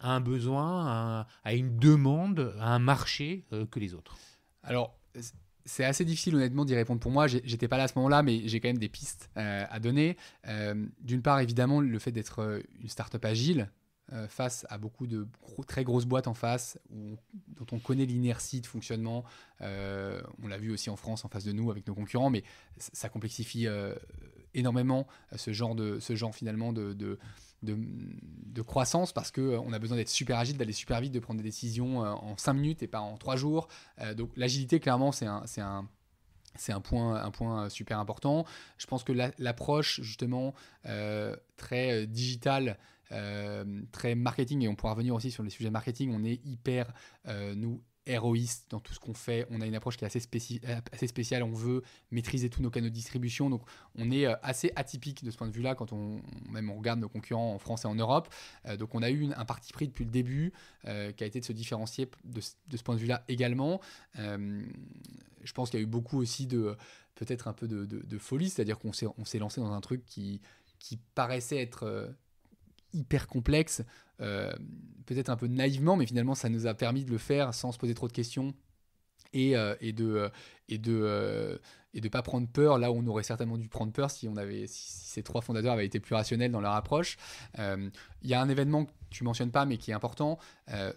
à un besoin, à, une demande, à un marché euh, que les autres Alors, c'est assez difficile honnêtement d'y répondre pour moi. J'étais pas là à ce moment-là, mais j'ai quand même des pistes euh, à donner. Euh, d'une part, évidemment, le fait d'être euh, une start-up agile face à beaucoup de très grosses boîtes en face, dont on connaît l'inertie de fonctionnement. on l'a vu aussi en France en face de nous avec nos concurrents, mais ça complexifie énormément ce genre de ce genre finalement de de, croissance parce qu'on euh, on a besoin d'être super agile, d'aller super vite, de prendre des décisions euh, en 5 minutes et pas en 3 jours. Euh, donc l'agilité, clairement, c'est un, un c'est un point, un point super important. Je pense que l'approche, justement, très digitale, très marketing, et on pourra revenir aussi sur les sujets marketing, on est hyper, nous, héroïste dans tout ce qu'on fait. On a une approche qui est assez, euh, spéciale. On veut maîtriser tous nos canaux de distribution. Donc, on est euh, assez atypique de ce point de vue-là quand on, même on regarde nos concurrents en France et en Europe. Euh, donc, on a eu un parti pris depuis le début qui a été de se différencier de, ce point de vue-là également. je pense qu'il y a eu beaucoup aussi de peut-être un peu de, folie, c'est-à-dire qu'on s'est lancé dans un truc qui, qui paraissait être hyper complexe, euh, peut-être un peu naïvement, mais finalement ça nous a permis de le faire sans se poser trop de questions et, de euh, et de euh, et de pas prendre peur là où on aurait certainement dû prendre peur si on avait si, ces trois fondateurs avaient été plus rationnels dans leur approche. Il y a un événement que tu mentionnes pas mais qui est important.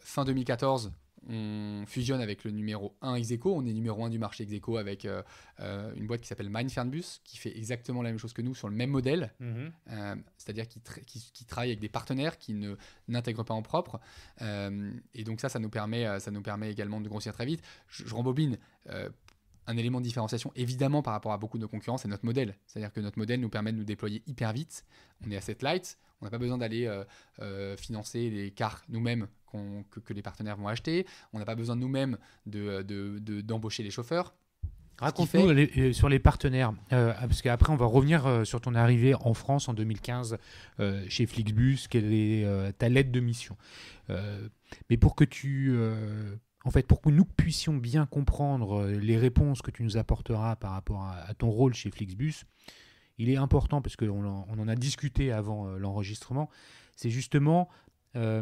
fin 2014, on fusionne avec le numéro 1 Execo. On est numéro 1 du marché Execo avec euh, euh, une boîte qui s'appelle Mindfernbus, qui fait exactement la même chose que nous sur le même modèle, mhm. euh, c'est-à-dire qui, travaille avec des partenaires qui ne n'intègrent pas en propre. et donc ça, ça nous permet, ça nous permet également de grossir très vite. je rembobine un élément de différenciation évidemment par rapport à beaucoup de nos concurrents, c'est notre modèle. C'est-à-dire que notre modèle nous permet de nous déployer hyper vite. On est asset light, on n'a pas besoin d'aller euh, euh, financer les cars nous-mêmes que, les partenaires vont acheter. On n'a pas besoin nous-mêmes d'embaucher de, de, les chauffeurs. Raconte-nous sur les partenaires, euh, parce qu'après on va revenir sur ton arrivée en France en 2015 chez Flixbus, quelle est ta lettre de mission. mais pour que tu en fait, pour que nous puissions bien comprendre euh, les réponses que tu nous apporteras par rapport à, ton rôle chez Flixbus, il est important, parce qu'on en, a discuté avant euh, l'enregistrement, c'est justement euh,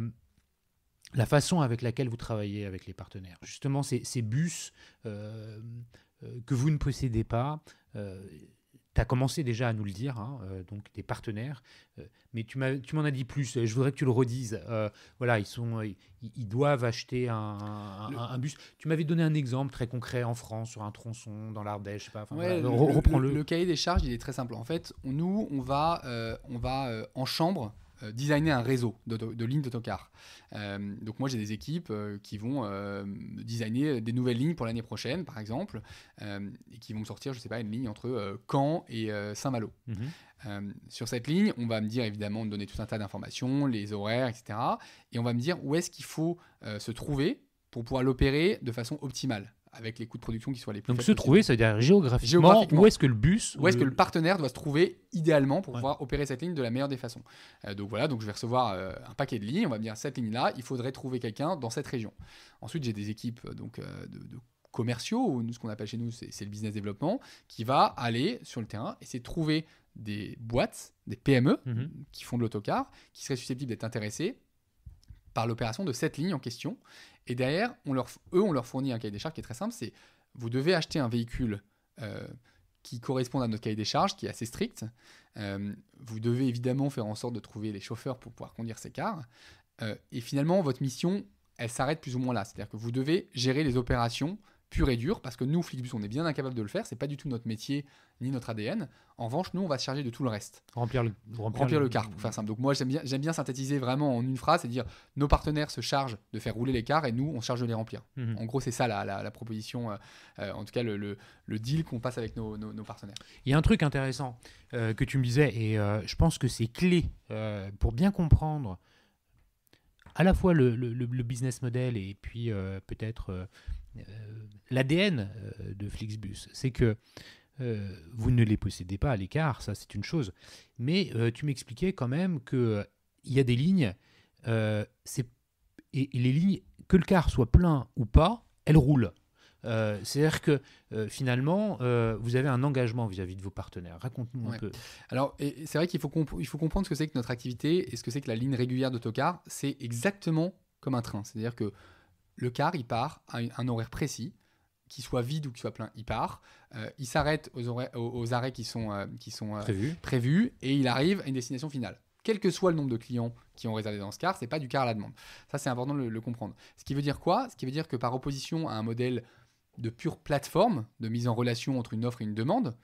la façon avec laquelle vous travaillez avec les partenaires. Justement, ces, bus que vous ne possédez pas tu as commencé déjà à nous le dire, hein, euh, donc des partenaires, euh, mais tu m'en as, dit plus. Euh, je voudrais que tu le redises. voilà, ils, sont, ils, doivent acheter un, bus. Tu m'avais donné un exemple très concret en France, sur un tronçon, dans l'Ardèche. le cahier des charges, il est très simple. En fait, nous, on va, on va en chambre euh, designer un réseau de, lignes d'autocars. Euh, donc moi j'ai des équipes euh, qui vont designer des nouvelles lignes pour l'année prochaine par exemple et qui vont me sortir je ne sais pas une ligne entre Caen et Saint-Malo. Mhm. sur cette ligne on va me dire évidemment de donner tout un tas d'informations, les horaires etc. Et on va me dire où est-ce qu'il faut se trouver pour pouvoir l'opérer de façon optimale avec les coûts de production qui soient les plus Donc se trouver, ça veut dire géographiquement, où est-ce que le bus Où est-ce que le partenaire doit se trouver idéalement pour pouvoir opérer cette ligne de la meilleure des façons. Euh, donc voilà, donc je vais recevoir euh, un paquet de lignes, on va me dire cette ligne-là, il faudrait trouver quelqu'un dans cette région. Ensuite, j'ai des équipes euh, donc de, commerciaux, ou ce qu'on appelle chez nous, c'est le business développement, qui va aller sur le terrain et c'est trouver des boîtes, des PME mhm. qui font de l'autocar, qui seraient susceptibles d'être intéressées par l'opération de cette ligne en question et derrière, eux, on leur fournit un cahier des charges qui est très simple, c'est vous devez acheter un véhicule euh, qui correspond à notre cahier des charges, qui est assez strict. Euh, vous devez évidemment faire en sorte de trouver les chauffeurs pour pouvoir conduire ces cars. Euh, et finalement, votre mission, elle s'arrête plus ou moins là. C'est-à-dire que vous devez gérer les opérations pur et dur, parce que nous, Flixbus, on est bien incapable de le faire, c'est pas du tout notre métier ni notre ADN. En revanche, nous, on va se charger de tout le reste. Remplir le, remplir, le, car, pour faire simple. Donc moi, j'aime bien, synthétiser vraiment en une phrase c'est dire nos partenaires se chargent de faire rouler les cars et nous, on se charge de les remplir. Mhm. En gros, c'est ça la, la, proposition, euh, euh, en tout cas le, deal qu'on passe avec nos, partenaires. Il y a un truc intéressant euh, que tu me disais, et je pense que c'est clé pour bien comprendre à la fois le, business model et puis peut-être euh, l'ADN euh, de Flixbus. C'est que euh, vous ne les possédez pas à l'écart, ça c'est une chose. Mais tu m'expliquais quand même qu'il y a des lignes, c'est, et, les lignes, que le car soit plein ou pas, elles roulent. C'est-à-dire que finalement, vous avez un engagement vis-à-vis de vos partenaires. Raconte-nous un peu. Alors, c'est vrai qu'il faut, il faut comprendre ce que c'est que notre activité et ce que c'est que la ligne régulière d'autocar. C'est exactement comme un train. C'est-à-dire que le car, il part à un horaire précis, qu'il soit vide ou qu'il soit plein, il part. Euh, il s'arrête aux, arrêts qui sont, euh, qui sont euh, prévus et il arrive à une destination finale. Quel que soit le nombre de clients qui ont réservé dans ce car, ce n'est pas du car à la demande. Ça, c'est important de le, comprendre. Ce qui veut dire quoi Ce qui veut dire que par opposition à un modèle de pure plateforme, de mise en relation entre une offre et une demande,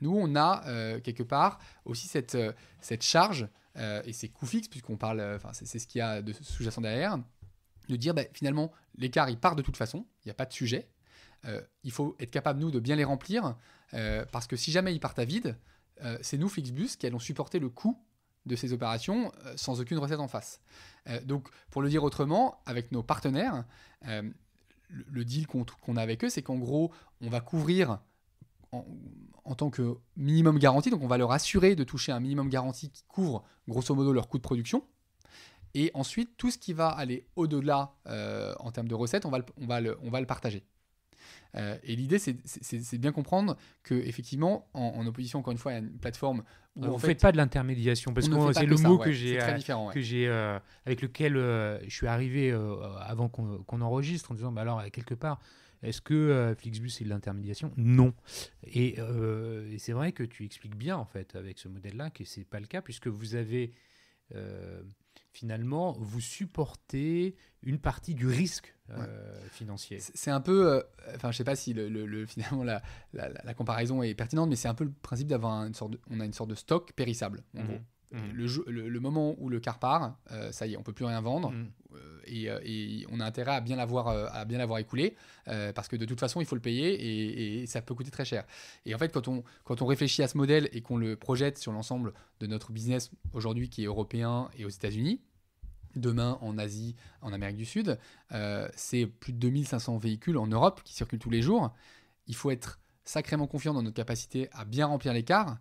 nous, on a quelque part aussi cette, cette charge et ces coûts fixes, puisqu'on parle, c'est ce qu'il y a de sous-jacent derrière, de dire bah, finalement l'écart il part de toute façon, il n'y a pas de sujet. Euh, il faut être capable nous de bien les remplir euh, parce que si jamais ils partent à vide, euh, c'est nous Flixbus qui allons supporter le coût de ces opérations sans aucune recette en face. donc pour le dire autrement, avec nos partenaires, le, deal qu'on a avec eux, c'est qu'en gros on va couvrir en, tant que minimum garantie, donc on va leur assurer de toucher un minimum garantie qui couvre grosso modo leur coût de production et ensuite, tout ce qui va aller au-delà euh, en termes de recettes, on va le, on va on va le partager. Euh, et l'idée, c'est de bien comprendre que effectivement, en, opposition encore une fois à une plateforme où euh, on ne fait, pas de l'intermédiation, parce que c'est le mot que j'ai avec lequel je suis arrivé avant qu'on enregistre en disant, bah alors quelque part. Est-ce que Flixbus c'est de l'intermédiation Non. Et, et c'est vrai que tu expliques bien en fait avec ce modèle-là que c'est pas le cas puisque vous avez finalement, vous supportez une partie du risque euh, financier. C'est un peu, euh, enfin, je je sais pas si le, finalement la, la, comparaison est pertinente, mais c'est un peu le principe d'avoir une sorte, de, on a une sorte de stock périssable. En mhm. gros. Mhm. Le, moment où le car part, euh, ça y est, on peut plus rien vendre. Mhm. Euh, euh, et, on a intérêt à bien l'avoir, à bien l'avoir écoulé, parce que de toute façon, il faut le payer et, ça peut coûter très cher. Et en fait, quand on, quand on réfléchit à ce modèle et qu'on le projette sur l'ensemble de notre business aujourd'hui qui est européen et aux États-Unis, demain en Asie, en Amérique du Sud, c'est plus de 2500 véhicules en Europe qui circulent tous les jours. Il faut être sacrément confiant dans notre capacité à bien remplir l'écart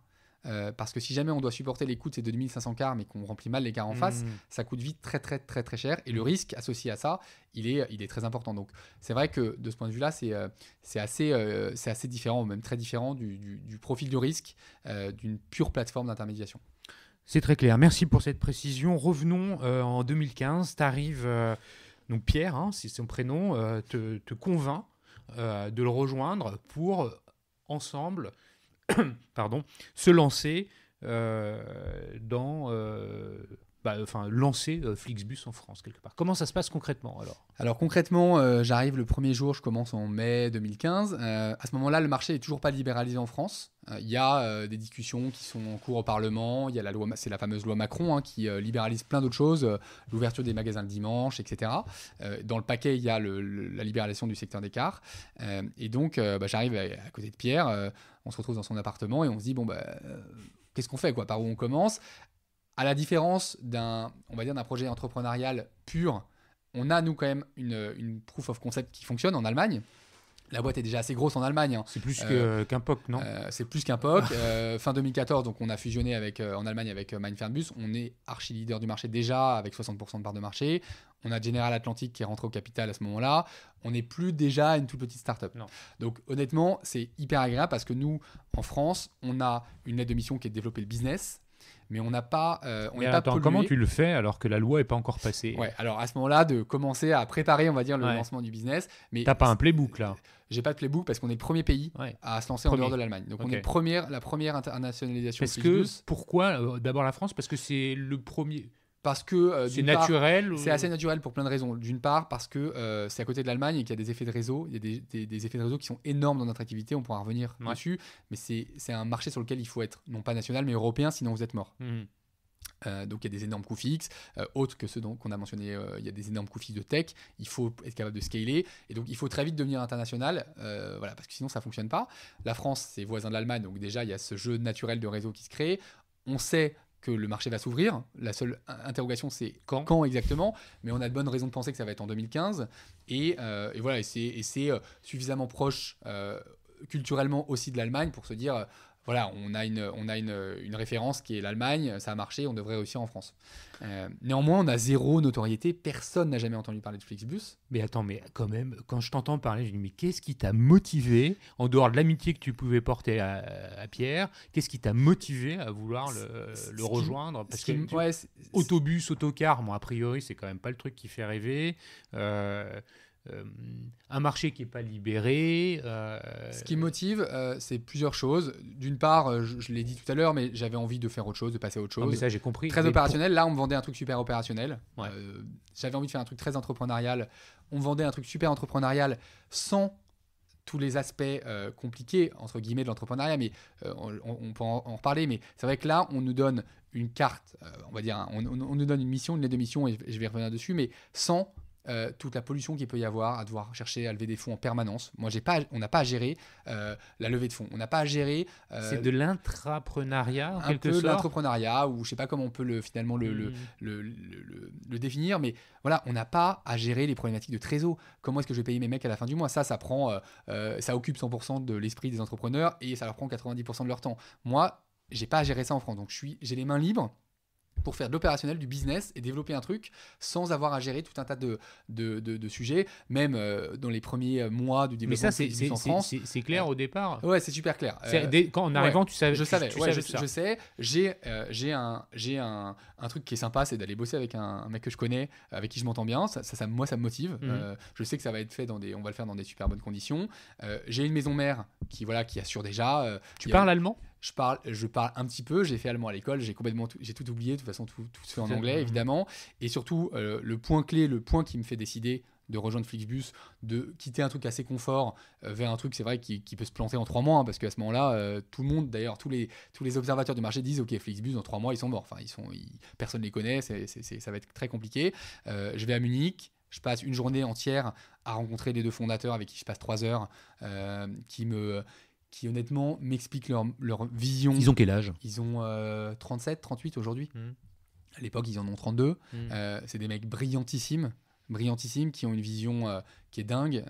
euh, parce que si jamais on doit supporter les coûts de ces 2500 quarts, mais qu'on remplit mal les quarts en face, mmh. ça coûte vite très très très très cher. Et le mmh. risque associé à ça, il est, il est très important. Donc c'est vrai que de ce point de vue-là, c'est euh, assez, euh, assez différent, ou même très différent du, du, profil de risque d'une pure plateforme d'intermédiation. C'est très clair. Merci pour cette précision. Revenons en 2015. Tu arrives, donc Pierre, si hein, c'est son prénom, te, te, convainc de le rejoindre pour ensemble pardon, se lancer euh, dans euh, bah, enfin, lancer euh, Flixbus en France quelque part. Comment ça se passe concrètement alors Alors concrètement, euh, j'arrive le premier jour, je commence en mai 2015. Euh, à ce moment-là, le marché n'est toujours pas libéralisé en France. Il y a des discussions qui sont en cours au Parlement. Il y a la loi, c'est la fameuse loi Macron hein, qui libéralise plein d'autres choses, l'ouverture des magasins le dimanche, etc. dans le paquet, il y a la libéralisation du secteur des cars. et donc, bah, j'arrive à, côté de Pierre. on se retrouve dans son appartement et on se dit bon bah, qu'est-ce qu'on fait quoi Par où on commence à la différence d'un, on va dire, d'un projet entrepreneurial pur, on a nous quand même une, proof of concept qui fonctionne en Allemagne. La boîte est déjà assez grosse en Allemagne. C'est plus qu'un POC, non C'est plus qu'un euh, POC. fin 2014, donc on a fusionné avec, euh, en Allemagne avec euh, Mindfernbus. On est archi leader du marché déjà, avec 60% de part de marché. On a General Atlantic qui est rentré au capital à ce moment-là. On n'est plus déjà une toute petite start-up. Donc honnêtement, c'est hyper agréable parce que nous, en France, on a une lettre de mission qui est de développer le business mais on n'a pas. Euh, attends, comment tu le fais alors que la loi n'est pas encore passée Ouais, alors à ce moment-là, de commencer à préparer, on va dire, le lancement du business. Mais t'as pas un playbook là J'ai pas de playbook parce qu'on est le premier pays à se lancer en dehors de l'Allemagne. Donc on est première, la première internationalisation. Parce que pourquoi euh, d'abord la France Parce que c'est le premier parce que euh, c'est naturel c'est assez naturel pour plein de raisons d'une part parce que euh, c'est à côté de l'Allemagne et qu'il y a des effets de réseau il y a des, effets de réseau qui sont énormes dans notre activité on pourra revenir là dessus mais c'est un marché sur lequel il faut être non pas national mais européen sinon vous êtes mort mmh. euh, donc il y a des énormes coûts fixes, autres que ceux qu'on a mentionnés, il y a des énormes coûts fixes de tech, il faut être capable de scaler, et donc il faut très vite devenir international, voilà, parce que sinon ça ne fonctionne pas. La France, c'est voisin de l'Allemagne, donc déjà il y a ce jeu naturel de réseau qui se crée. On sait le marché va s'ouvrir. La seule interrogation, c'est quand, exactement. Mais on a de bonnes raisons de penser que ça va être en 2015. Euh, et, voilà, c'est euh, suffisamment proche euh, culturellement aussi de l'Allemagne pour se dire voilà, on a une, on a une, référence qui est l'Allemagne, ça a marché, on devrait aussi en France. Euh, néanmoins, on a zéro notoriété, personne n'a jamais entendu parler de Flixbus. Mais attends, mais quand même, quand je t'entends parler, je dis, mais qu'est-ce qui t'a motivé, en dehors de l'amitié que tu pouvais porter à, Pierre, qu'est-ce qui t'a motivé à vouloir le, rejoindre Parce que autobus, autocar, moi, bon, a priori, c'est quand même pas le truc qui fait rêver. Euh, euh, un marché qui n'est pas libéré. Euh, Ce qui motive, euh, c'est plusieurs choses. D'une part, je, l'ai dit tout à l'heure, mais j'avais envie de faire autre chose, de passer à autre chose. ça, j'ai compris. Très opérationnel. Là, on me vendait un truc super opérationnel. j'avais envie de faire un truc très entrepreneurial. On me vendait un truc super entrepreneurial sans tous les aspects compliqués, entre guillemets, de l'entrepreneuriat, mais on, peut en, reparler. Mais c'est vrai que là, on nous donne une carte, on va dire, on, nous donne une mission, une lettre de et je vais revenir dessus, mais sans euh, toute la pollution qu'il peut y avoir, à devoir chercher à lever des fonds en permanence. Moi, pas, on n'a pas à gérer euh, la levée de fonds. On n'a pas à gérer. Euh, c'est de l'intrapreneuriat, en un peu l'entrepreneuriat, ou je sais pas comment on peut finalement hmm. le, le, définir, mais voilà, on n'a pas à gérer les problématiques de trésor. Comment est-ce que je vais payer mes mecs à la fin du mois Ça, ça prend, ça occupe 100% de l'esprit des entrepreneurs et ça leur prend 90% de leur temps. Moi, j'ai pas à gérer ça en France, donc j'ai les mains libres pour faire de l'opérationnel, du business et développer un truc sans avoir à gérer tout un tas de, de, de, sujets, même euh, dans les premiers mois du développement Mais ça, c'est, C'est, clair euh, au départ Ouais, c'est super clair. Euh, quand en arrivant, tu savais. Je savais, je, je, sais. J'ai, j'ai, un, j'ai un, un, truc qui est sympa, c'est d'aller bosser avec un, mec que je connais, avec qui je m'entends bien. Ça, ça, moi, ça me motive. Mhm. je sais que ça va être fait dans des. On va le faire dans des super bonnes conditions. j'ai une maison mère qui, voilà, qui assure déjà. tu parles allemand je parle, je parle un petit peu, j'ai fait allemand à l'école, j'ai complètement tout, j'ai tout oublié, de toute façon tout, se fait en anglais évidemment, et surtout euh, le point clé, le point qui me fait décider de rejoindre Flixbus, de quitter un truc assez confort euh, vers un truc, c'est vrai, qui, peut se planter en trois mois, hein, parce qu'à ce moment-là, euh, tout le monde, d'ailleurs, tous les, tous les observateurs du marché disent, OK, Flixbus, en trois mois, ils sont morts. Enfin, ils sont, personne ne les connaît, ça va être très compliqué. je vais à Munich, je passe une journée entière à rencontrer les deux fondateurs avec qui je passe trois heures, qui me qui honnêtement m'expliquent leur, leur, vision. Ils ont quel âge Ils ont 37, euh, 38 aujourd'hui. Hmm. À l'époque, ils en ont 32. Hmm. Euh, c'est des mecs brillantissimes, brillantissimes, qui ont une vision euh, qui est dingue,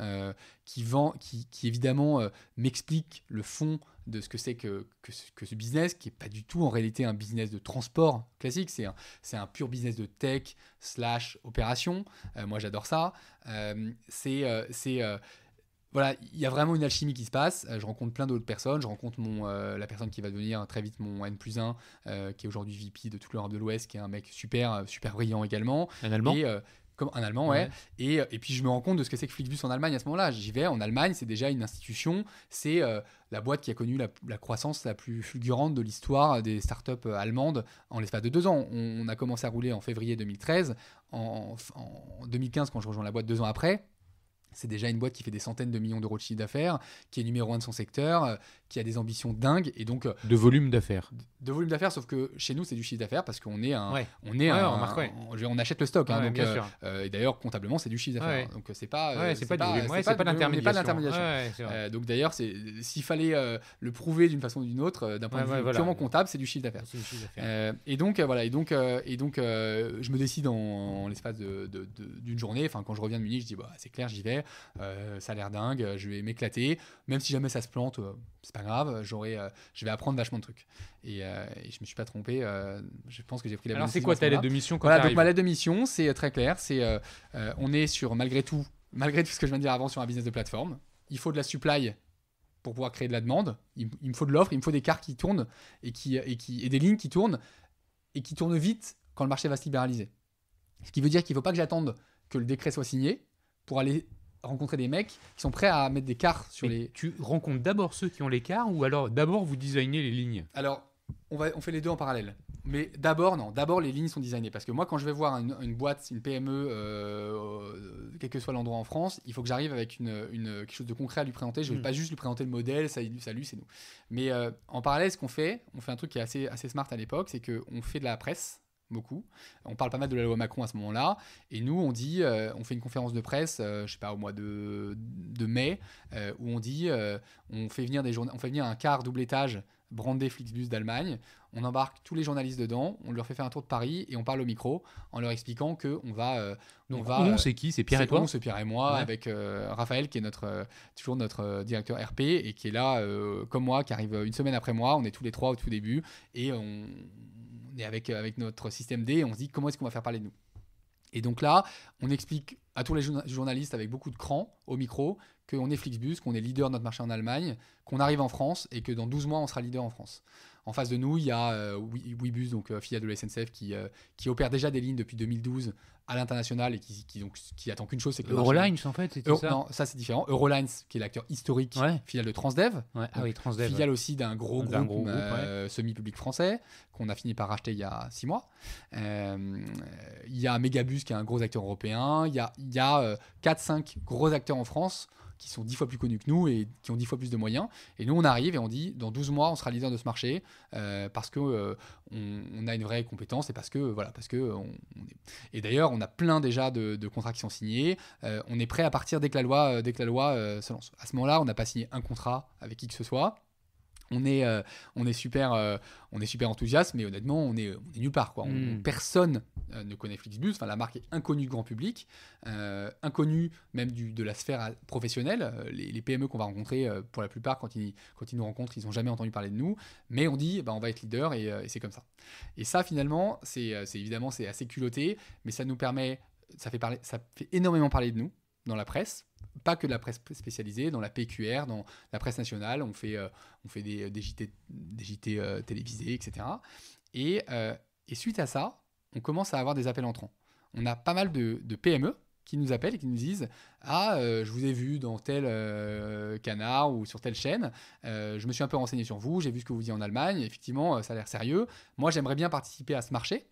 qui, vend, qui, qui évidemment m'expliquent le fond de ce que c'est que, que, ce business, qui n'est pas du tout en réalité un business de transport classique, c'est un, un, pur business de tech slash opération. moi, j'adore ça. c'est voilà, il y a vraiment une alchimie qui se passe. Euh, je rencontre plein d'autres personnes. Je rencontre euh, la personne qui va devenir très vite mon N 1, euh, qui est aujourd'hui VP de toute l'Europe de l'Ouest, qui est un mec super, super brillant également. Un Allemand comme un Allemand, ouais. Et, puis je me rends compte de ce que c'est que Flixbus en Allemagne à ce moment-là. J'y vais, en Allemagne, c'est déjà une institution, c'est la boîte qui a connu la, croissance la plus fulgurante de l'histoire des startups allemandes en l'espace de deux ans. On, a commencé à rouler en février 2013, en 2015 quand je rejoins la boîte deux ans après c'est déjà une boîte qui fait des centaines de millions d'euros de chiffre d'affaires, qui est numéro un de son secteur, euh, qui a des ambitions dingues et donc euh, de volume d'affaires. De, volume d'affaires, sauf que chez nous c'est du chiffre d'affaires parce qu'on est un, on est un, on, achète le stock. Hein, donc, euh, et d'ailleurs comptablement c'est du chiffre d'affaires. Donc c'est pas, c'est pas, pas, l'intermédiation. donc d'ailleurs s'il fallait le prouver d'une façon ou d'une autre, d'un point de vue purement comptable, c'est du chiffre d'affaires. et donc voilà, et donc et donc je me décide en, l'espace d'une journée. Enfin quand je reviens de Munich, je dis bah, c'est clair, j'y vais. Euh, ça a l'air dingue, euh, je vais m'éclater. Même si jamais ça se plante, euh, c'est pas grave, j'aurai, je vais apprendre vachement de trucs. Et, je me suis pas trompé, je pense que j'ai pris la Alors, c'est quoi ta lettre de mission quand Voilà, donc ma lettre de mission, c'est très clair, c'est on est sur, malgré tout, malgré tout ce que je viens de dire avant, sur un business de plateforme. Il faut de la supply pour pouvoir créer de la demande. Il, il me faut de l'offre, il me faut des cartes qui tournent et, qui, et, qui, et des lignes qui tournent et qui tournent vite quand le marché va se libéraliser. Ce qui veut dire qu'il ne faut pas que j'attende que le décret soit signé pour aller rencontrer des mecs qui sont prêts à mettre des cartes sur les. Tu rencontres d'abord ceux qui ont les cartes ou alors d'abord vous designez les lignes Alors, on, va, on fait les deux en parallèle. Mais d'abord, non, d'abord les lignes sont designées. Parce que moi, quand je vais voir une, boîte, une PME, euh, euh, quel que soit l'endroit en France, il faut que j'arrive avec une, quelque chose de concret à lui présenter. Je ne vais hmm. pas juste lui présenter le modèle, salut, salut c'est nous. Mais euh, en parallèle, ce qu'on fait, on fait un truc qui est assez, assez smart à l'époque, c'est qu'on fait de la presse beaucoup. On parle pas mal de la loi Macron à ce moment-là. Et nous, on dit, euh, on fait une conférence de presse, euh, je sais pas, au mois de, mai, euh, où on dit, on fait venir des on fait venir un quart double étage brandé Flixbus d'Allemagne. On embarque tous les journalistes dedans, on leur fait faire un tour de Paris et on parle au micro en leur expliquant que on va, on va. c'est qui C'est Pierre et toi C'est Pierre et moi avec Raphaël qui est notre toujours notre directeur RP et qui est là comme moi, qui arrive une semaine après moi. On est tous les trois au tout début et on, et euh, avec, notre système D, on se dit comment est-ce qu'on va faire parler de nous. Et donc là, on explique à tous les journalistes avec beaucoup de cran au micro qu'on est Flixbus, qu'on est leader de notre marché en Allemagne, qu'on arrive en France et que dans 12 mois, on sera leader en France. En face de nous, il y a euh, Webus, donc filiale de la SNCF, qui, opère déjà des lignes depuis 2012 à l'international et qui, attend qu'une chose, c'est que Eurolines en fait, c'est tout ça. Non, ça c'est différent. Eurolines, qui est l'acteur historique, filiale de Transdev, ah filiale aussi d'un gros groupe, euh, semi-public français qu'on a fini par racheter il y a six mois. Euh, il y a Megabus qui est un gros acteur européen. Il y a, quatre, cinq 4-5 gros acteurs en France qui sont dix fois plus connus que nous et qui ont dix fois plus de moyens. Et nous, on arrive et on dit, dans 12 mois, on sera leader de ce marché euh, parce que euh, on, a une vraie compétence et parce que, voilà, parce que Et d'ailleurs, on a plein déjà de, contrats qui sont signés. Euh, on est prêt à partir dès que la loi, dès que la loi se lance. À ce moment-là, on n'a pas signé un contrat avec qui que ce soit on est, euh, on est super, euh, on est super enthousiaste, mais honnêtement, on est, nulle part. Quoi. Hmm. personne euh, ne connaît Flixbus. Enfin, la marque est inconnue du grand public, inconnue même de la sphère professionnelle. Les, PME qu'on va rencontrer, pour la plupart, quand ils, quand nous rencontrent, ils n'ont jamais entendu parler de nous. Mais on dit, bah, on va être leader et, c'est comme ça. Et ça, finalement, c'est évidemment c'est assez culotté, mais ça nous permet, ça fait, parler, ça fait énormément parler de nous dans la presse, pas que de la presse spécialisée, dans la PQR, dans la presse nationale, on fait, euh, on fait des, JT, euh, des JT euh, télévisés, etc. Et, suite à ça, on commence à avoir des appels entrants. On a pas mal de, de PME qui nous appellent et qui nous disent Ah, je vous ai vu dans tel canard ou sur telle chaîne, je me suis un peu renseigné sur vous, j'ai vu ce que vous dites en Allemagne, effectivement, ça a l'air sérieux. Moi, j'aimerais bien participer à ce marché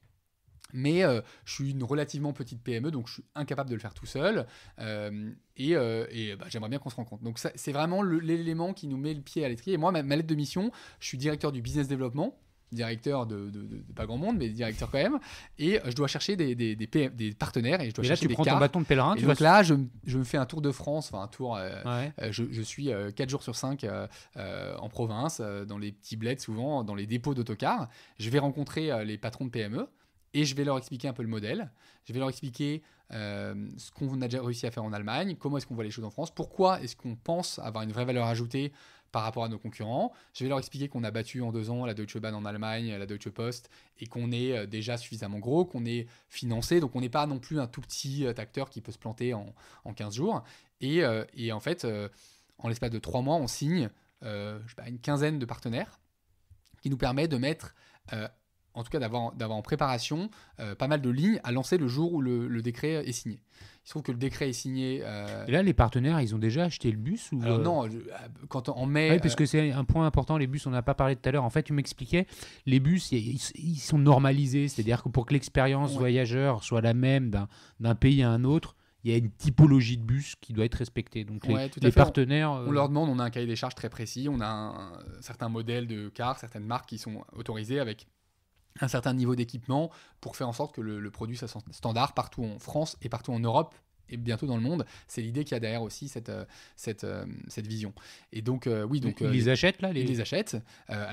mais euh, je suis une relativement petite PME, donc je suis incapable de le faire tout seul. Euh, et, euh, bah, j'aimerais bien qu'on se rencontre. Donc c'est vraiment l'élément qui nous met le pied à l'étrier. Et moi, ma, lettre de mission, je suis directeur du business développement, directeur de, pas grand monde, mais directeur quand même. Et je dois chercher des, des, partenaires et je dois et là, tu prends ton bâton de pèlerin. tu donc là, je, me fais un tour de France, enfin un tour. Je, je, suis 4 jours sur 5 en province, dans les petits bleds souvent, dans les dépôts d'autocars. Je vais rencontrer les patrons de PME et je vais leur expliquer un peu le modèle. Je vais leur expliquer euh, ce qu'on a déjà réussi à faire en Allemagne, comment est-ce qu'on voit les choses en France, pourquoi est-ce qu'on pense avoir une vraie valeur ajoutée par rapport à nos concurrents. Je vais leur expliquer qu'on a battu en deux ans la Deutsche Bahn en Allemagne, la Deutsche Post, et qu'on est euh, déjà suffisamment gros, qu'on est financé, donc on n'est pas non plus un tout petit euh, acteur qui peut se planter en, en 15 jours. Et, en fait, en l'espace de trois mois, on signe une quinzaine de partenaires qui nous permet de mettre en tout cas d'avoir en préparation euh, pas mal de lignes à lancer le jour où le, décret est signé. Il se trouve que le décret est signé. Euh, Et là, les partenaires, ils ont déjà acheté le bus ou euh, Non, quand en mai. Ah oui, parce que c'est un point important. Les bus, on n'a pas parlé tout à l'heure. En fait, tu m'expliquais, les bus, ils, sont normalisés, c'est-à-dire que pour que l'expérience voyageur soit la même d'un pays à un autre, il y a une typologie de bus qui doit être respectée. Donc les, partenaires. On, leur demande, on a un cahier des charges très précis, on a un, certains modèles de cars, certaines marques qui sont autorisées avec un certain niveau d'équipement pour faire en sorte que le, produit soit standard partout en France et partout en Europe et bientôt dans le monde. C'est l'idée qu'il y a derrière aussi cette, euh, cette, euh, cette vision. Et donc, euh, oui. Donc, ils les achètent, là les... Ils les achètent.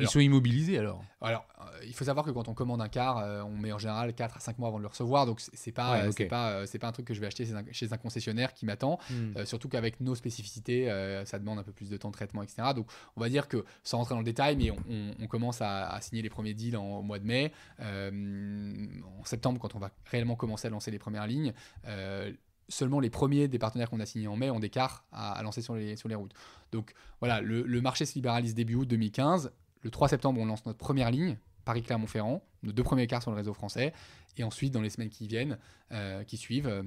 ils sont immobilisés, alors Alors, il faut savoir que quand on commande un car, on met en général 4 à 5 mois avant de le recevoir. Donc, c'est pas, pas, pas un truc que je vais acheter chez un, concessionnaire qui m'attend. Hmm. surtout qu'avec nos spécificités, ça demande un peu plus de temps de traitement, etc. Donc, on va dire que, sans rentrer dans le détail, mais on, commence à, signer les premiers deals en, au mois de mai. en septembre, quand on va réellement commencer à lancer les premières lignes, seulement les premiers des partenaires qu'on a signés en mai ont des cars à, lancer sur les, routes. Donc voilà, le, marché se libéralise début août 2015. Le 3 septembre, on lance notre première ligne, Paris-Clermont-Ferrand, nos deux premiers cars sur le réseau français. Et ensuite, dans les semaines qui viennent, euh, qui suivent, euh,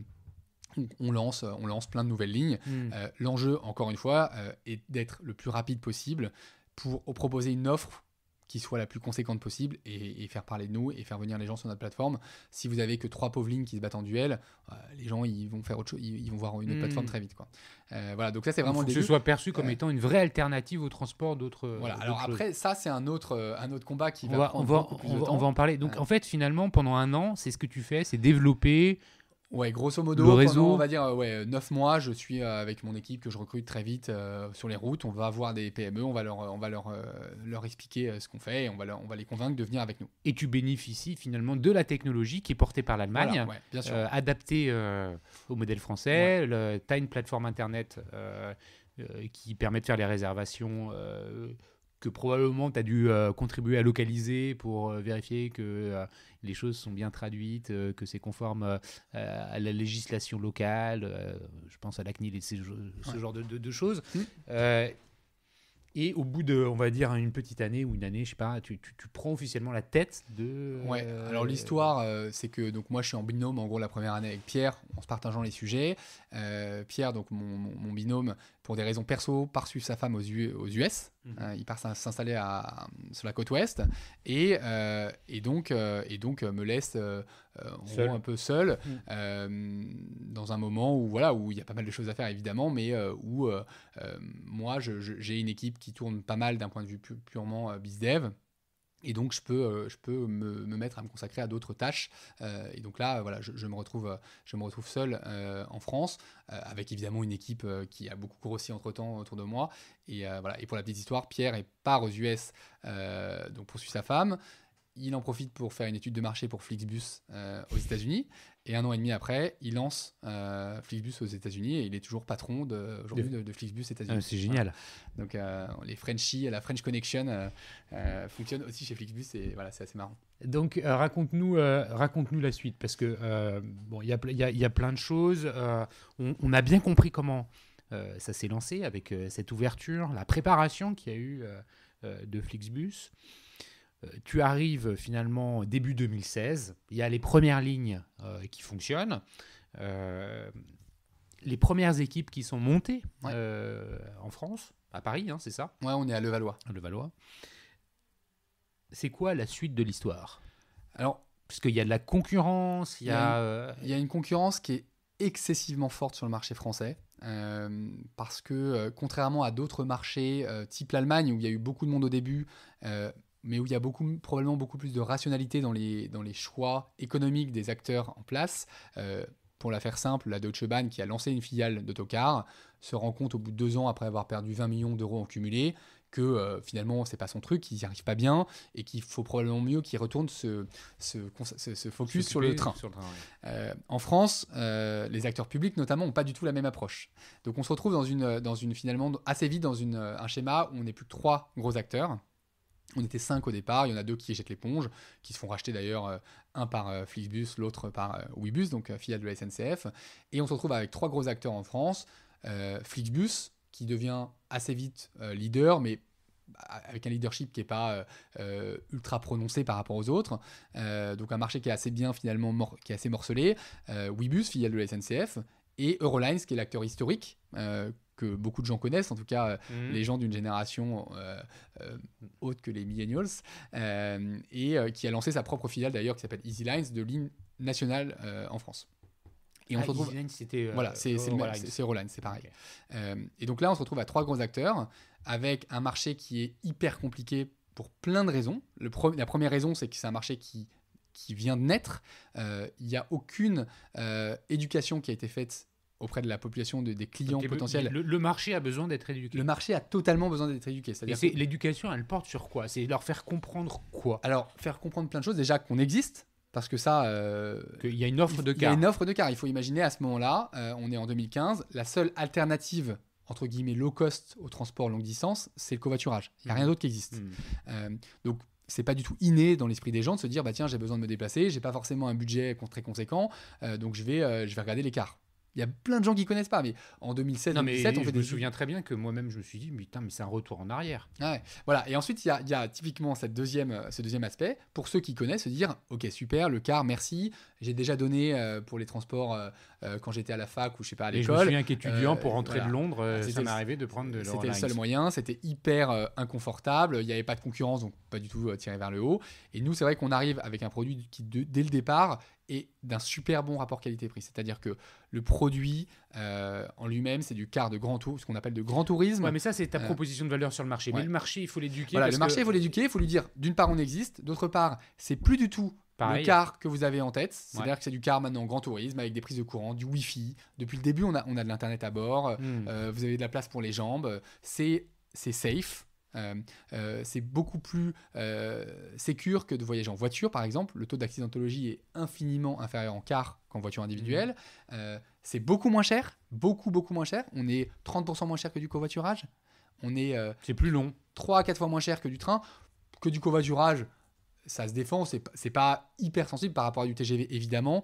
on lance, on lance plein de nouvelles lignes. Hmm. Euh, l'enjeu, encore une fois, est d'être le plus rapide possible pour proposer une offre qui soit la plus conséquente possible et, faire parler de nous et faire venir les gens sur notre plateforme. Si vous avez que trois pauvres lignes qui se battent en duel, euh, les gens ils vont faire autre chose, ils, vont voir une autre hmm. plateforme très vite quoi. Euh, voilà, donc ça c'est vraiment que ce soit perçu comme étant une vraie alternative au transport d'autres. Euh, voilà. Alors après ça c'est un autre un autre combat qui va, prendre on va, on va en parler. Donc en fait finalement pendant un an c'est ce que tu fais, c'est développer Ouais, grosso modo, Pendant, on va dire ouais, 9 mois, je suis euh, avec mon équipe que je recrute très vite euh, sur les routes. On va avoir des PME, on va leur, on va leur, euh, leur expliquer ce qu'on fait et on va, on va les convaincre de venir avec nous. Et tu bénéficies finalement de la technologie qui est portée par l'Allemagne, adaptée au modèle français. Tu as une plateforme internet qui permet de faire les réservations que probablement tu as dû euh, contribuer à localiser pour euh, vérifier que euh, les choses sont bien traduites, que c'est conforme à la législation locale, je pense à la CNIL et ce, ce genre de, choses. Mmh. et au bout de, on va dire, une petite année ou une année, je sais pas, tu, tu, prends officiellement la tête de. Ouais. Alors l'histoire, c'est que donc moi je suis en binôme en gros la première année avec Pierre, en se partageant les sujets. Pierre, donc mon, mon binôme, pour des raisons perso, part suivre sa femme aux, US. Mhm. Euh, il part s'installer euh, sur la côte ouest et, donc, euh, et donc me laisse un peu seul mhm. dans un moment où voilà où il y a pas mal de choses à faire évidemment, mais où moi j'ai une équipe qui tourne pas mal d'un point de vue purement biz dev. Et donc, je peux, euh, je peux me, mettre à me consacrer à d'autres tâches. Euh, et donc là, voilà, je, me, retrouve, euh, je me retrouve seul en France, avec évidemment une équipe qui a beaucoup grossi entre-temps autour de moi. Et, pour la petite histoire, Pierre est part aux US, donc poursuit sa femme. Il en profite pour faire une étude de marché pour Flixbus aux États-Unis. Et un an et demi après, il lance euh, Flixbus aux États-Unis et il est toujours patron de, aujourd'hui de, Flixbus États-Unis. Ah, c'est génial. Donc euh, les Frenchies, la French Connection euh, euh, fonctionne aussi chez Flixbus et voilà, c'est assez marrant. Donc raconte-nous, raconte-nous la suite parce que bon, il y a, y a, plein de choses. On, on, a bien compris comment ça s'est lancé avec cette ouverture, la préparation qu'il y a eu de Flixbus. Euh, tu arrives finalement début 2016, il y a les premières lignes euh, qui fonctionnent, euh, les premières équipes qui sont montées en France, à Paris, hein, c'est ça Ouais, on est à Levallois. Levallois. C'est quoi la suite de l'histoire Alors, parce qu'il y a de la concurrence, il y, a... une concurrence qui est excessivement forte sur le marché français. parce que contrairement à d'autres marchés type l'Allemagne où il y a eu beaucoup de monde au début, mais où il y a beaucoup, probablement beaucoup plus de rationalité dans les, dans les choix économiques des acteurs en place. Euh, pour la faire simple, la Deutsche Bahn, qui a lancé une filiale d'autocar, se rend compte au bout de deux ans, après avoir perdu 20 millions d'euros en cumulé, que finalement euh, finalement c'est pas son truc, qu'ils n'y arrivent pas bien et qu'il faut probablement mieux qu'ils retournent se, focus sur le train. Euh, en France, les acteurs publics notamment n'ont pas du tout la même approche. Donc on se retrouve dans une, dans une finalement assez vite dans un schéma où on n'est plus que trois gros acteurs on était cinq au départ, il y en a deux qui jettent l'éponge, qui se font racheter d'ailleurs euh, un par euh, Flixbus, l'autre par Ouibus, euh, donc filiale de la SNCF. Et on se retrouve avec trois gros acteurs en France. Flixbus, qui devient assez vite leader, mais avec un leadership qui n'est pas ultra prononcé par rapport aux autres. donc un marché qui est assez bien finalement, qui est assez morcelé. Ouibus, filiale de la SNCF, et Eurolines, qui est l'acteur historique, que beaucoup de gens connaissent, en tout cas euh, mhm. les gens d'une génération haute euh, euh, que les millennials, et qui a lancé sa propre filiale d'ailleurs qui s'appelle Easy Lines de ligne nationale en France. Et on ah, se retrouve. c'était. voilà, c'est Roland, c'est pareil. et donc là, on se retrouve à trois grands acteurs avec un marché qui est hyper compliqué pour plein de raisons. Le La première raison, c'est que c'est un marché qui qui vient de naître. Il n'y a aucune éducation qui a été faite auprès de la population des clients potentiels. Le, marché a besoin d'être éduqué. Le marché a totalement besoin d'être éduqué. C'est-à-dire que... l'éducation, elle porte sur quoi C'est leur faire comprendre quoi Alors, faire comprendre plein de choses. Déjà qu'on existe, parce que ça. Euh, Qu'il y a une offre de car. Il y a une offre de car. Il faut imaginer à ce moment-là, euh, on est en 2015, la seule alternative entre guillemets low cost au transport longue distance, c'est le covoiturage. Il n'y a rien mmh. d'autre qui existe. Donc, mmh. Euh, donc c'est pas du tout inné dans l'esprit des gens de se dire bah tiens j'ai besoin de me déplacer, j'ai pas forcément un budget très conséquent, euh, donc je vais euh, je vais regarder l'écart. Il y a plein de gens qui connaissent pas, mais en 2016, on fait je me souviens très bien que moi-même, je me suis dit, putain, mais c'est un retour en arrière. Ah voilà. Et ensuite, il y a, typiquement cette deuxième, euh, ce deuxième aspect. Pour ceux qui connaissent, se dire, ok, super, le car, merci. J'ai déjà donné euh, pour les transports euh, quand j'étais à la fac ou je sais pas à l'école. Et je qu'étudiant, pour rentrer de Londres, ça m'est arrivé de prendre de. C'était le seul moyen. C'était hyper inconfortable. Il n'y avait pas de concurrence, donc pas du tout euh, tiré vers le haut. Et nous, c'est vrai qu'on arrive avec un produit qui, dès le départ, est d'un super bon rapport qualité-prix. C'est-à-dire que le produit euh, en lui-même, c'est du quart de grand tour, ce qu'on appelle de grand tourisme. Ouais, mais ça, c'est ta euh, proposition de valeur sur le marché. Mais le marché, il faut l'éduquer. le marché, il faut l'éduquer. Il faut lui dire, d'une part, on existe. D'autre part, c'est plus du tout Pareil. le car que vous avez en tête. C'est-à-dire que c'est du car maintenant grand tourisme avec des prises de courant, du Wi-Fi. Depuis le début, on a, de l'Internet à bord. Hmm. vous avez de la place pour les jambes. C'est safe. Euh, euh, c'est beaucoup plus euh, sécur que de voyager en voiture, par exemple. Le taux d'accidentologie est infiniment inférieur en car qu'en voiture individuelle. Mmh. c'est beaucoup moins cher, beaucoup, beaucoup moins cher. On est 30% moins cher que du covoiturage. On est. c'est plus long. 3 à 4 fois moins cher que du train. Que du covoiturage, ça se défend, c'est pas hyper sensible par rapport à du TGV, évidemment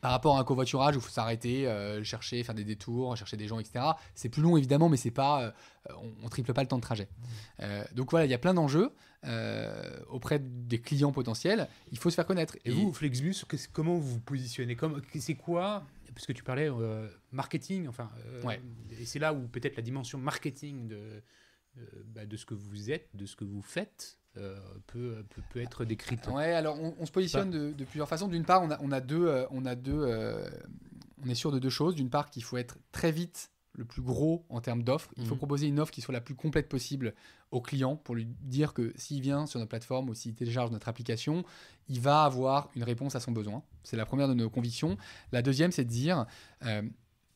par rapport à un covoiturage où il faut s'arrêter, euh, chercher, faire des détours, chercher des gens, etc. C'est plus long évidemment, mais c'est pas, euh, on, ne triple pas le temps de trajet. Euh, donc voilà, il y a plein d'enjeux auprès des clients potentiels. Il faut se faire connaître. Et, vous, Flexbus, comment vous vous positionnez C'est quoi parce que tu parlais marketing, enfin, et c'est là où peut-être la dimension marketing de, bah, de ce que vous êtes, de ce que vous faites, euh, peut, peut, être décrite. Ouais, alors on, se positionne de, plusieurs façons. D'une part, on a, deux, on a deux, euh, euh, on est sûr de deux choses. D'une part, qu'il faut être très vite le plus gros en termes d'offres. Il faut mhm. proposer une offre qui soit la plus complète possible au client pour lui dire que s'il vient sur notre plateforme ou s'il télécharge notre application, il va avoir une réponse à son besoin. C'est la première de nos convictions. La deuxième, c'est de dire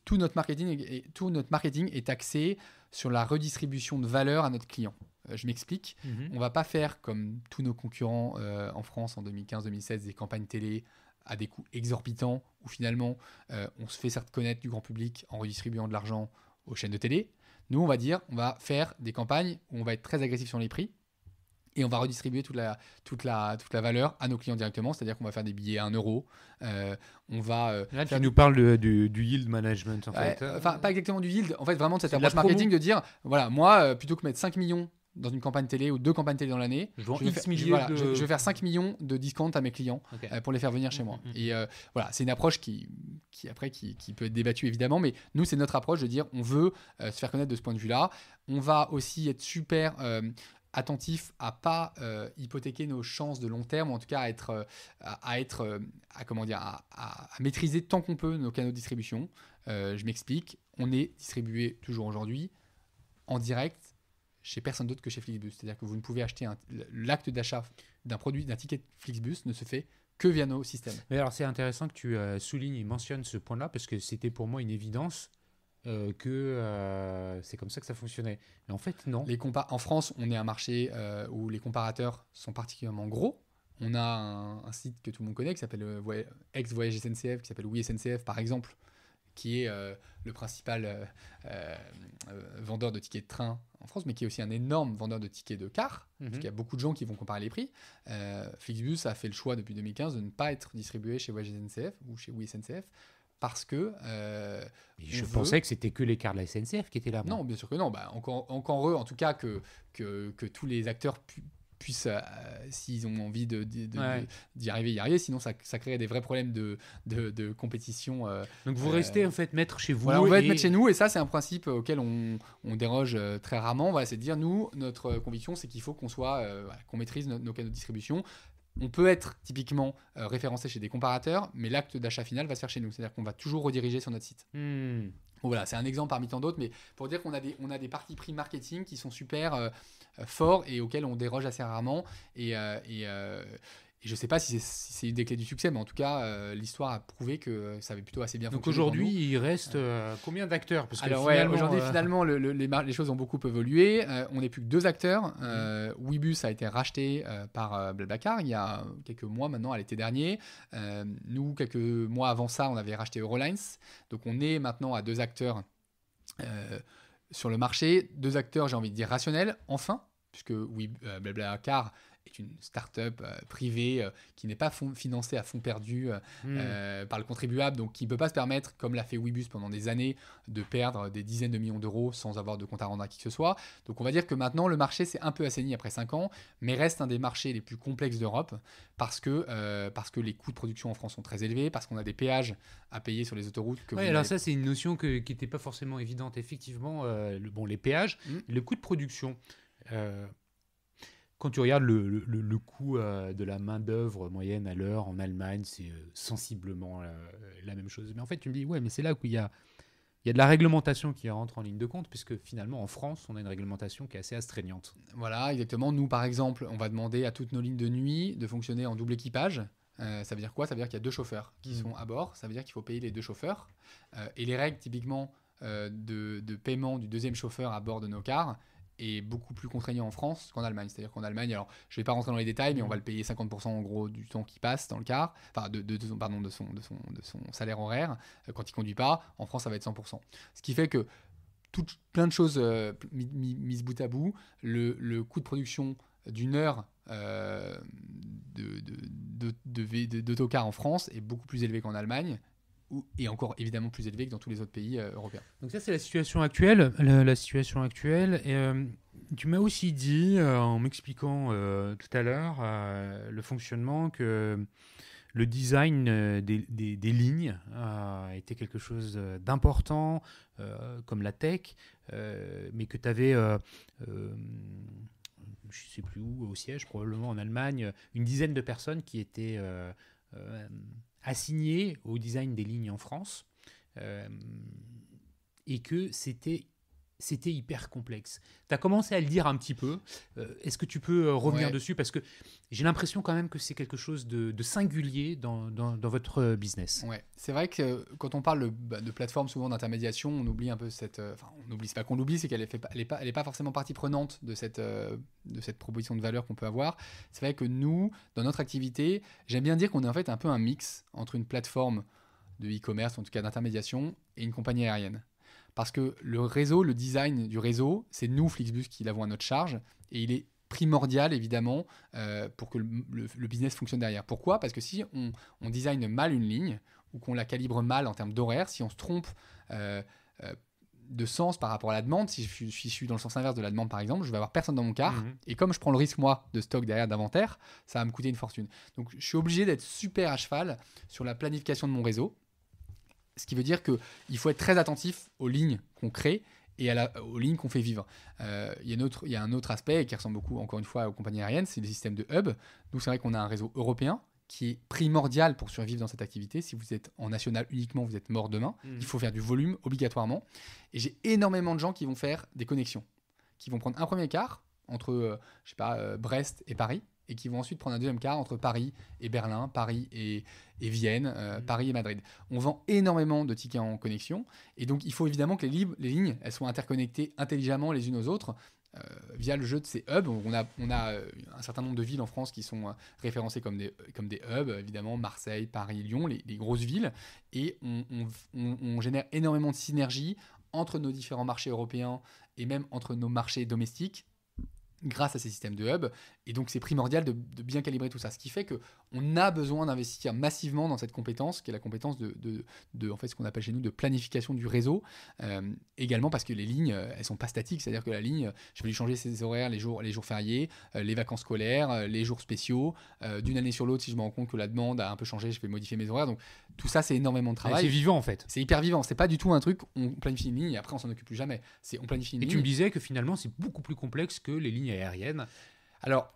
tout notre marketing, tout notre marketing est axé sur la redistribution de valeur à notre client. Euh, je m'explique. on mhm. ne On va pas faire comme tous nos concurrents euh, en France en 2015-2016 des campagnes télé à des coûts exorbitants où finalement euh, on se fait certes connaître du grand public en redistribuant de l'argent aux chaînes de télé. Nous, on va dire, on va faire des campagnes où on va être très agressif sur les prix et on va redistribuer toute la, toute la, toute la valeur à nos clients directement, c'est-à-dire qu'on va faire des billets à 1 euro. on va, Là, tu nous parles du, yield management, en fait. Enfin, pas exactement du yield, en fait, vraiment de cette approche marketing de dire voilà, moi, plutôt que mettre 5 millions dans une campagne télé ou deux campagnes télé dans l'année. Je, vais faire 5 millions de discounts à mes clients euh, pour les faire venir chez mmh, moi. Mmh, mmh. Et euh, voilà, c'est une approche qui, qui après, qui, qui, peut être débattue évidemment, mais nous, c'est notre approche de dire on veut euh, se faire connaître de ce point de vue-là. On va aussi être super attentif à pas hypothéquer nos chances de long terme, ou en tout cas à être, à, être, à comment dire, à, à maîtriser tant qu'on peut nos canaux de distribution. je m'explique. On est distribué toujours aujourd'hui en direct chez personne d'autre que chez Flixbus. C'est-à-dire que vous ne pouvez acheter l'acte d'achat d'un produit, d'un ticket Flixbus ne se fait que via nos systèmes. Mais alors c'est intéressant que tu euh, soulignes et mentionnes ce point-là parce que c'était pour moi une évidence. Euh, que euh, c'est comme ça que ça fonctionnait. Mais en fait, non. Les en France, on est un marché où les comparateurs sont particulièrement gros. On a un, site que tout le monde connaît qui s'appelle Ex Voyage SNCF, qui s'appelle Oui par exemple, qui est euh, le principal euh, euh, vendeur de tickets de train en France, mais qui est aussi un énorme vendeur de tickets de car, mhm. parce qu'il y a beaucoup de gens qui vont comparer les prix. Flixbus a fait le choix depuis 2015 de ne pas être distribué chez Voyages SNCF ou chez Oui parce que. je pensais que c'était que les cars de la SNCF qui étaient là. Non, bien sûr que non. Bah, encore, heureux, en tout cas, que, que, tous les acteurs pu, puissent, euh, s'ils ont envie de, d'y arriver, y arriver. Sinon, ça, ça crée des vrais problèmes de, compétition. Euh, Donc, vous restez euh, en fait maître chez vous. on va être maître chez nous. Et ça, c'est un principe auquel on, déroge très rarement. c'est de dire, nous, notre conviction, c'est qu'il faut qu'on soit, qu'on maîtrise nos, canaux de distribution. On peut être typiquement référencé chez des comparateurs, mais l'acte d'achat final va se faire chez nous. C'est-à-dire qu'on va toujours rediriger sur notre site. Hmm voilà, c'est un exemple parmi tant d'autres, mais pour dire qu'on a des, des parties pris marketing qui sont super euh, euh, forts et auxquels on déroge assez rarement. Et, euh, et je ne sais pas si c'est une des clés du succès, mais en tout cas, euh, l'histoire a prouvé que ça avait plutôt assez bien fonctionné. Donc aujourd'hui, il reste euh, combien d'acteurs Parce que aujourd'hui, euh, finalement, les, les, choses ont beaucoup évolué. on n'est plus que deux acteurs. Mm-hmm. Webus a été racheté par Blablacar il y a quelques mois maintenant, à l'été dernier. nous, quelques mois avant ça, on avait racheté Eurolines. Donc on est maintenant à deux acteurs sur le marché. Deux acteurs, j'ai envie de dire, rationnels, enfin, puisque oui, Blablacar est une start-up euh, privée euh, qui n'est pas financée à fonds perdu euh, hmm. par le contribuable, donc qui ne peut pas se permettre, comme l'a fait Webus pendant des années, de perdre des dizaines de millions d'euros sans avoir de compte à rendre à qui que ce soit. Donc on va dire que maintenant, le marché s'est un peu assaini après 5 ans, mais reste un des marchés les plus complexes d'Europe parce, que parce que les coûts de production en France sont très élevés, parce qu'on a des péages à payer sur les autoroutes. Oui, alors ça, c'est une notion que, qui n'était pas forcément évidente. Effectivement, le, bon, les péages, hmm. le coût de production quand tu regardes le, coût euh, de la main-d'œuvre moyenne à l'heure en Allemagne, c'est euh, sensiblement euh, la même chose. Mais en fait, tu me dis, ouais, mais c'est là où il y a, de la réglementation qui rentre en ligne de compte, puisque finalement, en France, on a une réglementation qui est assez astreignante. Voilà, exactement. Nous, par exemple, on va demander à toutes nos lignes de nuit de fonctionner en double équipage. ça veut dire quoi Ça veut dire qu'il y a deux chauffeurs qui mm. sont à bord. Ça veut dire qu'il faut payer les deux chauffeurs. et les règles typiquement de, paiement du deuxième chauffeur à bord de nos cars, est beaucoup plus contraignant en France qu'en Allemagne. C'est-à-dire qu'en Allemagne, alors je ne vais pas rentrer dans les détails, mais on mm. va le payer 50% en gros du temps qui passe dans le car, enfin de, pardon, de, son, de, son, salaire horaire euh, quand il conduit pas. En France, ça va être 100%. Ce qui fait que plein de choses euh, mises bout à bout, le, coût de production d'une heure d'autocar euh, de, de, en France est beaucoup plus élevé qu'en Allemagne et encore évidemment plus élevé que dans tous les autres pays euh, européens. Donc ça c'est la situation actuelle, la, situation actuelle. Et, euh, tu m'as aussi dit euh, en m'expliquant tout à l'heure le fonctionnement que le design des, des lignes était quelque chose d'important comme la tech, mais que tu avais je ne sais plus où, au siège, probablement en Allemagne, une dizaine de personnes qui étaient assigné au design des lignes en France euh, et que c'était c'était hyper complexe. Tu as commencé à le dire un petit peu. Euh, est-ce que tu peux euh, revenir dessus Parce que j'ai l'impression quand même que c'est quelque chose de, singulier dans, votre euh, business. Ouais. C'est vrai que quand on parle de, bah, plateforme, souvent d'intermédiation, on oublie un peu cette. Enfin, on n'oublie pas qu'on l'oublie, c'est qu'elle n'est pas, elle est pas, forcément partie prenante de cette, de cette proposition de valeur qu'on peut avoir. C'est vrai que nous, dans notre activité, j'aime bien dire qu'on est en fait un peu un mix entre une plateforme de e-commerce, en tout cas d'intermédiation, et une compagnie aérienne. Parce que le réseau, le design du réseau, c'est nous, Flixbus, qui l'avons à notre charge. Et il est primordial, évidemment, euh, pour que le, business fonctionne derrière. Pourquoi Parce que si on, design mal une ligne, ou qu'on la calibre mal en termes d'horaire, si on se trompe euh, euh, de sens par rapport à la demande, si je, suis, dans le sens inverse de la demande, par exemple, je vais avoir personne dans mon car. Mhm. Et comme je prends le risque, moi, de stock derrière d'inventaire, ça va me coûter une fortune. Donc, je suis obligé d'être super à cheval sur la planification de mon réseau ce qui veut dire qu'il faut être très attentif aux lignes qu'on crée et à la, aux lignes qu'on fait vivre. Euh, il y, a un autre aspect qui ressemble beaucoup, encore une fois, aux compagnies aériennes, c'est le système de hub. Nous, c'est vrai qu'on a un réseau européen qui est primordial pour survivre dans cette activité. Si vous êtes en national uniquement, vous êtes mort demain. Mmh. Il faut faire du volume obligatoirement. Et j'ai énormément de gens qui vont faire des connexions, qui vont prendre un premier quart entre, euh, je sais pas, euh, Brest et Paris, et qui vont ensuite prendre un deuxième quart entre Paris et Berlin, Paris et, et Vienne, euh, mhm. Paris et Madrid. On vend énormément de tickets en connexion, et donc il faut évidemment que les, les lignes elles soient interconnectées intelligemment les unes aux autres. Euh, via le jeu de ces hubs, on a, on a euh, un certain nombre de villes en France qui sont référencées comme des, comme des hubs, évidemment Marseille, Paris, Lyon, les, grosses villes, et on, génère énormément de synergie entre nos différents marchés européens et même entre nos marchés domestiques grâce à ces systèmes de hubs. Et donc c'est primordial de, bien calibrer tout ça. Ce qui fait qu'on a besoin d'investir massivement dans cette compétence, qui est la compétence de, de, en fait, ce qu'on appelle chez nous de planification du réseau. Euh, également parce que les lignes, euh, elles sont pas statiques. C'est-à-dire que la ligne, je peux lui changer ses horaires les jours, les jours fériés, euh, les vacances scolaires, les jours spéciaux. D'une année sur l'autre, si je me rends compte que la demande a un peu changé, je vais modifier mes horaires. Donc tout ça, c'est énormément de travail. C'est vivant en fait. C'est hyper vivant. C'est pas du tout un truc, on planifie une ligne et après on s'en occupe plus jamais. C'est on planifie Et tu me disais que finalement, c'est beaucoup plus complexe que les lignes aériennes. Alors,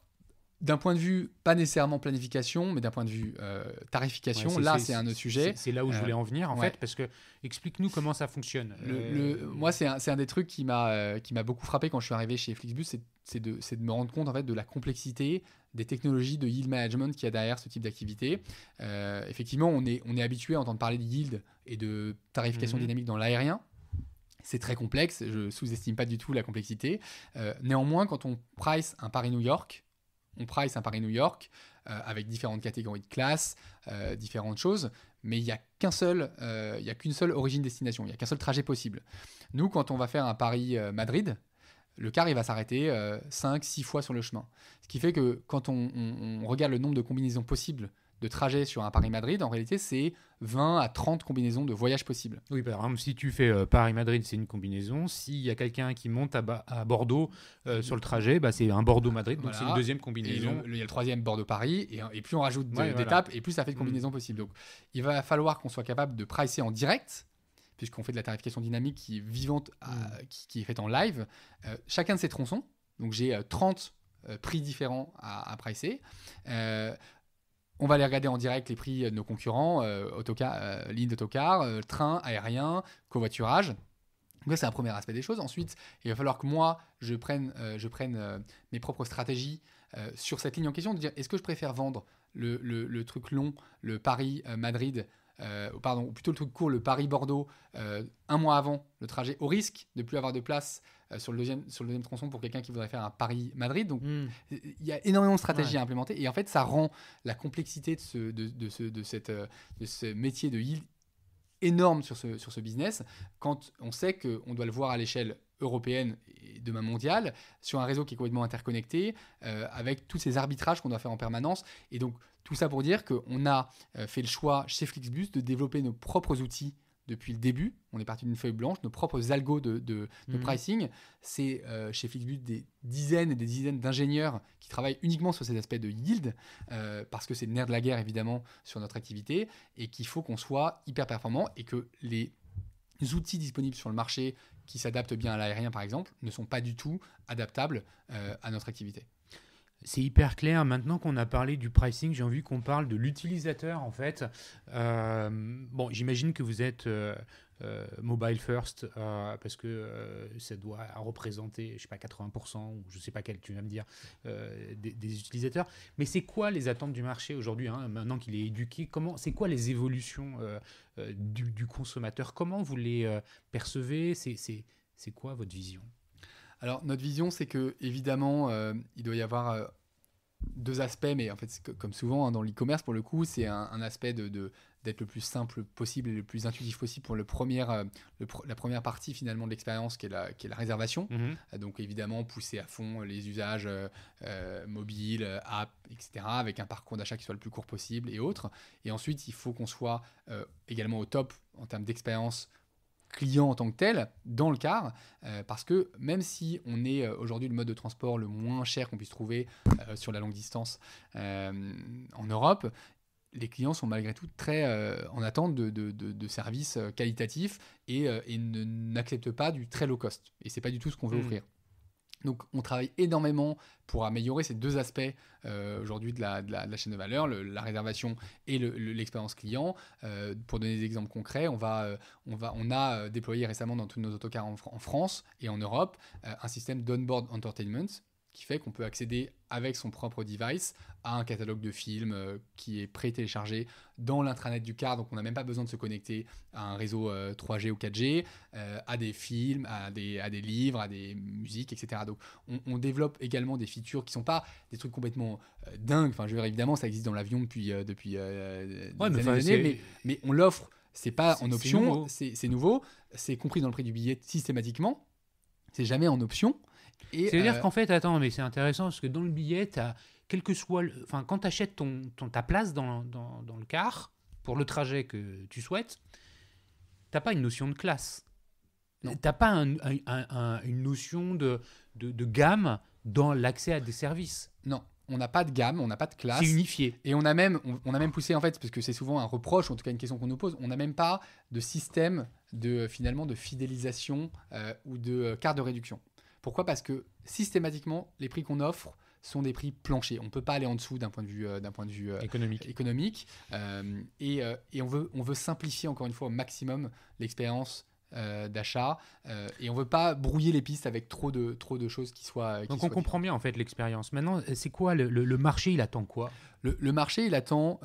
d'un point de vue, pas nécessairement planification, mais d'un point de vue euh, tarification, là c'est un autre sujet. C'est là où je euh, voulais en venir en fait, parce que explique-nous comment ça fonctionne. Euh, moi c'est un, des trucs qui m'a qui beaucoup frappé quand je suis arrivé chez Flixbus, c'est de, me rendre compte en fait de la complexité des technologies de yield management qu'il y a derrière ce type d'activité. effectivement, on est, on est habitué à entendre parler de yield et de tarification mhm. dynamique dans l'aérien, c'est très complexe, je sous-estime pas du tout la complexité. néanmoins, quand on price un Paris-New York, on price un Paris-New York euh, avec différentes catégories de classes, euh, différentes choses, mais il n'y a seul, euh, y a qu'une seule origine destination, il n'y a qu'un seul trajet possible. Nous, quand on va faire un Paris-Madrid, le car il va s'arrêter 5-6 fois sur le chemin. Ce qui fait que quand on regarde le nombre de combinaisons possibles de trajet sur un Paris-Madrid, en réalité, c'est 20 à 30 combinaisons de voyages possibles. Oui, par exemple, si tu fais euh, Paris-Madrid, c'est une combinaison. S'il y a quelqu'un qui monte à, Bordeaux euh, sur le trajet, bah, c'est un Bordeaux-Madrid, donc c'est une deuxième combinaison. Il y a le troisième Bordeaux-Paris, et, et, plus on rajoute d'étapes, et plus ça fait de mm. combinaisons possibles. Donc, il va falloir qu'on soit capable de pricer en direct puisqu'on fait de la tarification dynamique qui est vivante, mm. qui, est faite en live, euh, chacun de ces tronçons. Donc j'ai 30 prix différents à, pricer. On va aller regarder en direct les prix euh, de nos concurrents, lignes euh, autocar, euh, ligne d'autocar, train, aérien, covoiturage. c'est un premier aspect des choses. Ensuite, il va falloir que moi, je prenne, je prenne mes propres stratégies sur cette ligne en question, de dire est-ce que je préfère vendre le, truc long, le Paris-Madrid, pardon, ou plutôt le truc court, le Paris-Bordeaux, un mois avant le trajet, au risque de ne plus avoir de place euh, sur, le deuxième, sur le deuxième tronçon pour quelqu'un qui voudrait faire un Paris-Madrid. Donc hmm. il y a énormément de stratégies à implémenter. Et en fait, ça rend la complexité de ce, de, de ce, de cette, euh, de ce métier de yield énorme sur ce, sur ce business quand on sait qu'on doit le voir à l'échelle européenne et demain mondiale, sur un réseau qui est complètement interconnecté, euh, avec tous ces arbitrages qu'on doit faire en permanence. Et donc, tout ça pour dire qu'on a fait le choix chez Flixbus de développer nos propres outils depuis le début. On est parti d'une feuille blanche, nos propres algos de, mhm. pricing. C'est euh, chez Flixbus des dizaines et des dizaines d'ingénieurs qui travaillent uniquement sur ces aspects de yield, euh, parce que c'est le nerf de la guerre évidemment sur notre activité, et qu'il faut qu'on soit hyper performant et que les outils disponibles sur le marché qui s'adaptent bien à l'aérien par exemple ne sont pas du tout adaptables euh, à notre activité. C'est hyper clair. Maintenant qu'on a parlé du pricing, j'ai envie qu'on parle de l'utilisateur en fait. Euh, bon, j'imagine que vous êtes euh, euh, mobile first parce que ça doit représenter, je sais pas, 80% ou je sais pas quel, tu vas me dire, des, utilisateurs. Mais c'est quoi les attentes du marché aujourd'hui hein, Maintenant qu'il est éduqué, comment C'est quoi les évolutions du, consommateur Comment vous les percevez C'est quoi votre vision alors, notre vision, c'est que, évidemment, euh, il doit y avoir euh, deux aspects, mais en fait, comme souvent hein, dans l'e-commerce, pour le coup, c'est un, aspect de, d'être le plus simple possible et le plus intuitif possible pour le euh, la première partie finalement de l'expérience qui, est la réservation. Mmh donc évidemment, pousser à fond les usages mobiles, app, etc., avec un parcours d'achat qui soit le plus court possible et autres. Et ensuite, il faut qu'on soit également au top en termes d'expérience client en tant que tel dans le car, euh, parce que même si on est euh, aujourd'hui le mode de transport le moins cher qu'on puisse trouver euh, sur la longue distance en Europe, les clients sont malgré tout très en attente de, services qualitatifs et, n'acceptent pas du très low cost. Et c'est pas du tout ce qu'on veut hmm. offrir. Donc on travaille énormément pour améliorer ces deux aspects euh, aujourd'hui de la, chaîne de valeur, la réservation et l'expérience client. Euh, pour donner des exemples concrets, on, euh, a déployé récemment dans tous nos autocars en, France et en Europe un système d'onboard entertainment qui fait qu'on peut accéder avec son propre device à un catalogue de films euh, qui est pré-téléchargé dans l'intranet du car, donc on n'a même pas besoin de se connecter à un réseau 3G euh, ou 4G, euh, à des films, à des, à des livres, à des musiques, etc. Donc on, développe également des features qui sont pas des trucs complètement dingues, enfin je veux dire évidemment ça existe dans l'avion depuis, depuis des années, mais, mais on l'offre, c'est pas en option, c'est nouveau, c'est compris dans le prix du billet systématiquement, c'est jamais en option. C'est-à-dire euh, qu'en fait, attends, mais c'est intéressant parce que dans le billet, quel que soit, enfin, quand tu achètes ton, ta place dans, dans, le car pour le trajet que tu souhaites, tu n'as pas une notion de classe. Tu n'as pas une notion de, de, gamme dans l'accès à des services. Non, on n'a pas de gamme, on n'a pas de classe. C'est unifié. Et on a même, on, a même poussé en fait, parce que c'est souvent un reproche, en tout cas une question qu'on nous pose, on n'a même pas de système de finalement de fidélisation euh, ou de euh, carte de réduction. Pourquoi Parce que systématiquement, les prix qu'on offre sont des prix planchers. On ne peut pas aller en dessous d'un point de vue, euh, d'un point de vue euh, économique. économique. Euh, et, et on, veut, on veut simplifier encore une fois au maximum l'expérience d'achat et on veut pas brouiller les pistes avec trop de trop de choses qui soient donc on comprend bien en fait l'expérience maintenant c'est quoi le, le, marché il attend quoi le, marché il attend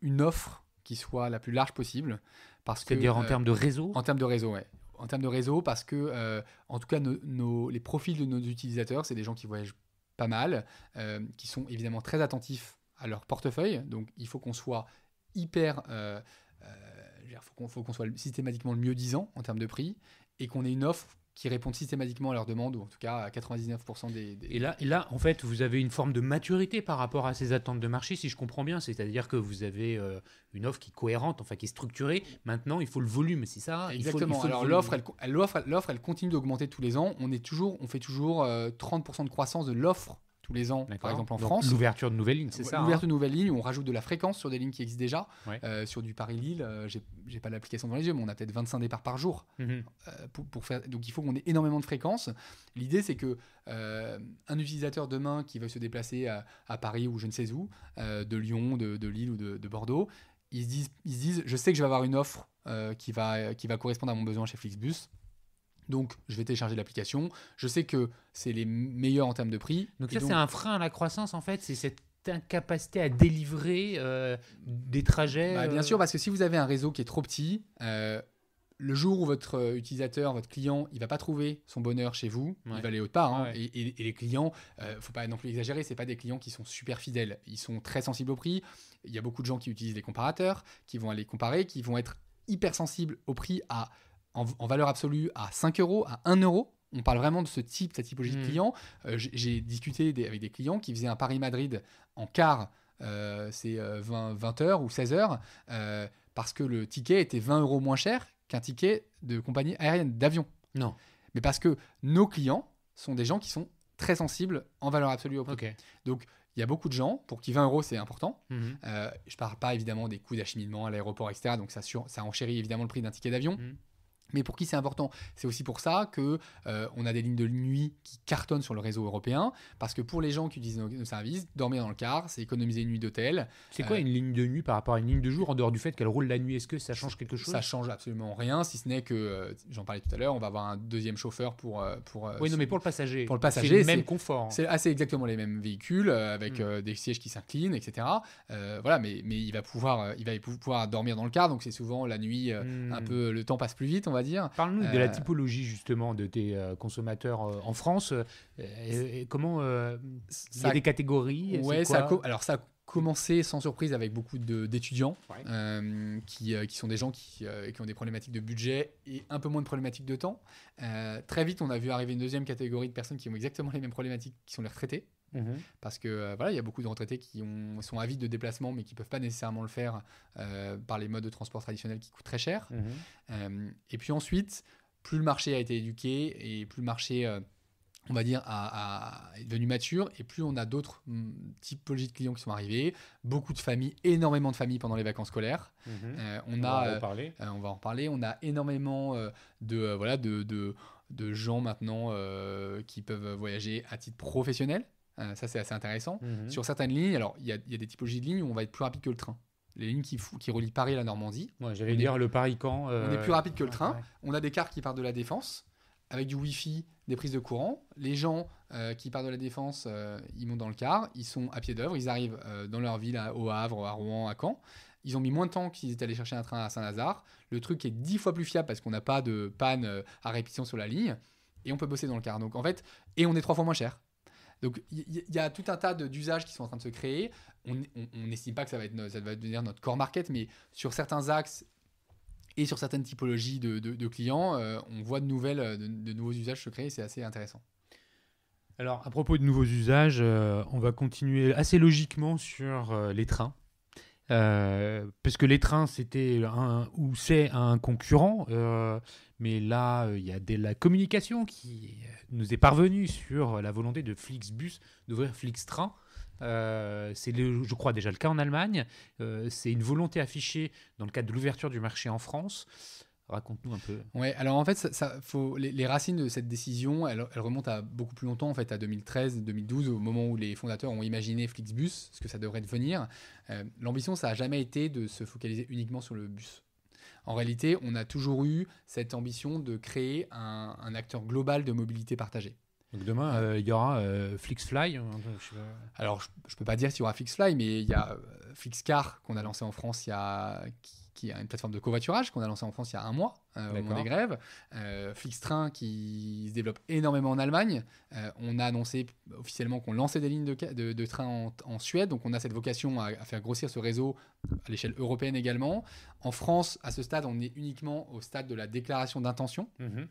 une offre qui soit la plus large possible parce c'est-à-dire en termes de réseau en termes de réseau oui en termes de réseau parce que, euh, en tout cas, les profils de nos utilisateurs, c'est des gens qui voyagent pas mal, euh, qui sont évidemment très attentifs à leur portefeuille. Donc, il faut qu'on soit hyper. Euh, il faut qu'on soit systématiquement le mieux disant en termes de prix et qu'on ait une offre qui répondent systématiquement à leurs demandes, ou en tout cas à 99% des, Et, là, et là, en fait, vous avez une forme de maturité par rapport à ces attentes de marché, si je comprends bien. C'est-à-dire que vous avez euh, une offre qui est cohérente, enfin qui est structurée. Maintenant, il faut le volume, c'est ça Exactement. Alors l'offre, elle, l'offre, elle, continue d'augmenter tous les ans. On, est toujours, on fait toujours 30% euh, de croissance de l'offre tous les ans, par exemple en France. L'ouverture de nouvelles lignes, c'est ça hein. L'ouverture de nouvelles lignes, on rajoute de la fréquence sur des lignes qui existent déjà. Euh, sur du Paris-Lille, euh, je j'ai pas l'application dans les yeux, mais on a peut-être 25 départs par jour. Mmh euh, pour, faire... Donc il faut qu'on ait énormément de fréquences. L'idée, c'est que un utilisateur demain qui veut se déplacer à, Paris ou je ne sais où, de Lyon, de, Lille ou de, Bordeaux, ils se, disent, ils disent, je sais que je vais avoir une offre qui, va, qui va correspondre à mon besoin chez Flixbus donc je vais télécharger l'application. Je sais que c'est les meilleurs en termes de prix. Donc ça, c'est un frein à la croissance, en fait, c'est cette incapacité à délivrer euh, des trajets. Bah, bien euh. sûr, parce que si vous avez un réseau qui est trop petit, euh, le jour où votre utilisateur, votre client, il va pas trouver son bonheur chez vous, il va aller autre part. Hein. Et, les clients, ne faut pas non plus exagérer, c'est pas des clients qui sont super fidèles. Ils sont très sensibles au prix. Il y a beaucoup de gens qui utilisent les comparateurs, qui vont aller comparer, qui vont être hyper sensibles au prix à en, valeur absolue à 5 euros, à 1 euro. On parle vraiment de ce type, cette typologie de hmm. client. Euh, j'ai discuté avec des clients qui faisaient un Paris-Madrid en quart, euh, c'est 20, euh, 20 heures ou 16 heures, parce que le ticket était 20 euros moins cher qu'un ticket de compagnie aérienne, d'avion. Non. Mais parce que nos clients sont des gens qui sont très sensibles en valeur absolue au prix. Donc, il y a beaucoup de gens pour qui 20 euros c'est important. Mmh. je ne parle pas évidemment des coûts d'acheminement à l'aéroport, etc. Donc ça, sur, ça enchérit évidemment le prix d'un ticket d'avion. Mmh. Mais pour qui c'est important C'est aussi pour ça que euh, on a des lignes de nuit qui cartonnent sur le réseau européen, parce que pour les gens qui utilisent nos, services, dormir dans le car, c'est économiser une nuit d'hôtel. C'est quoi euh, une ligne de nuit par rapport à une ligne de jour, en dehors du fait qu'elle roule la nuit Est-ce que ça change quelque chose Ça change absolument rien, si ce n'est que, euh, j'en parlais tout à l'heure, on va avoir un deuxième chauffeur pour... pour oui, non, mais pour le passager. Pour le passager, c'est le même confort. C'est assez exactement les mêmes véhicules, avec hmm. des sièges qui s'inclinent, etc. voilà, mais, mais il va, pouvoir, il va pouvoir dormir dans le car, donc c'est souvent la nuit, hmm. un peu, le temps passe plus vite, on va Parle-nous de la euh, typologie justement de tes euh, consommateurs euh, en France. Et, comment ça y a des catégories Ouais, ça alors ça commencé sans surprise avec beaucoup d'étudiants qui, sont des gens qui, qui, ont des problématiques de budget et un peu moins de problématiques de temps. très vite, on a vu arriver une deuxième catégorie de personnes qui ont exactement les mêmes problématiques, qui sont les retraités. Mhm. Parce que euh, voilà, il y a beaucoup de retraités qui sont avides de déplacement, mais qui ne peuvent pas nécessairement le faire euh, par les modes de transport traditionnels qui coûtent très cher. Mhm. Euh, et puis ensuite, plus le marché a été éduqué et plus le marché, on va dire, est devenu mature, et plus on a d'autres mm, typologies de clients qui sont arrivés. Beaucoup de familles, énormément de familles pendant les vacances scolaires. Mhm. on, a, va en parler. on va en parler. On a énormément de voilà de, de, gens maintenant qui peuvent voyager à titre professionnel. Euh, ça, c'est assez intéressant. Mhm. Sur certaines lignes, alors il y, a des typologies de lignes où on va être plus rapide que le train. Les lignes qui, qui relient Paris à la Normandie. moi j'allais dire le paris caen euh, On est plus rapide que le train. On a des cars qui partent de la Défense avec du Wi-Fi, des prises de courant. Les gens euh, qui partent de la Défense, ils montent dans le car, ils sont à pied d'œuvre, ils arrivent dans leur ville, au Havre, à Rouen, à Caen. Ils ont mis moins de temps qu'ils étaient allés chercher un train à Saint-Lazare. Le truc est dix fois plus fiable parce qu'on n'a pas de panne à répétition sur la ligne. Et on peut bosser dans le car. Donc fait, et on est trois fois moins cher donc il y, a tout un tas d'usages qui sont en train de se créer. On n'estime pas que ça va, être, va devenir notre core market, mais sur certains axes et sur certaines typologies de, clients, euh, on voit de, nouvelles, euh, de, nouveaux usages se créer, c'est assez intéressant. Alors, à propos de nouveaux usages, euh, on va continuer assez logiquement sur les trains. Euh, parce que les trains, c'était un, ou c'est un concurrent, euh, mais là, euh, il y a de la communication qui nous est parvenue sur la volonté de Flixbus d'ouvrir Flixtrain. c'est, je crois, déjà le cas en Allemagne. c'est une volonté affichée dans le cadre de l'ouverture du marché en France. Raconte-nous un peu. Ouais, alors en fait, les, racines de cette décision, elles, remontent à beaucoup plus longtemps, en fait, à 2013-2012, au moment où les fondateurs ont imaginé Flixbus, ce que ça devrait devenir. Euh, l'ambition, ça n'a jamais été de se focaliser uniquement sur le bus. En réalité, on a toujours eu cette ambition de créer un, acteur global de mobilité partagée. Donc demain, euh, il y aura euh, Flixfly Alors, je peux pas dire s'il y aura Flixfly, mais il y a Flixcar qu'on a lancé en France il y a, qui a une plateforme de covoiturage qu'on a lancée en France il y a un mois, euh, au moment des grèves. Euh, Flixtrain qui se développe énormément en Allemagne. Euh, on a annoncé officiellement qu'on lançait des lignes de, de, train en, Suède. Donc on a cette vocation à, faire grossir ce réseau à l'échelle européenne également. En France, à ce stade, on est uniquement au stade de la déclaration d'intention. Mhm.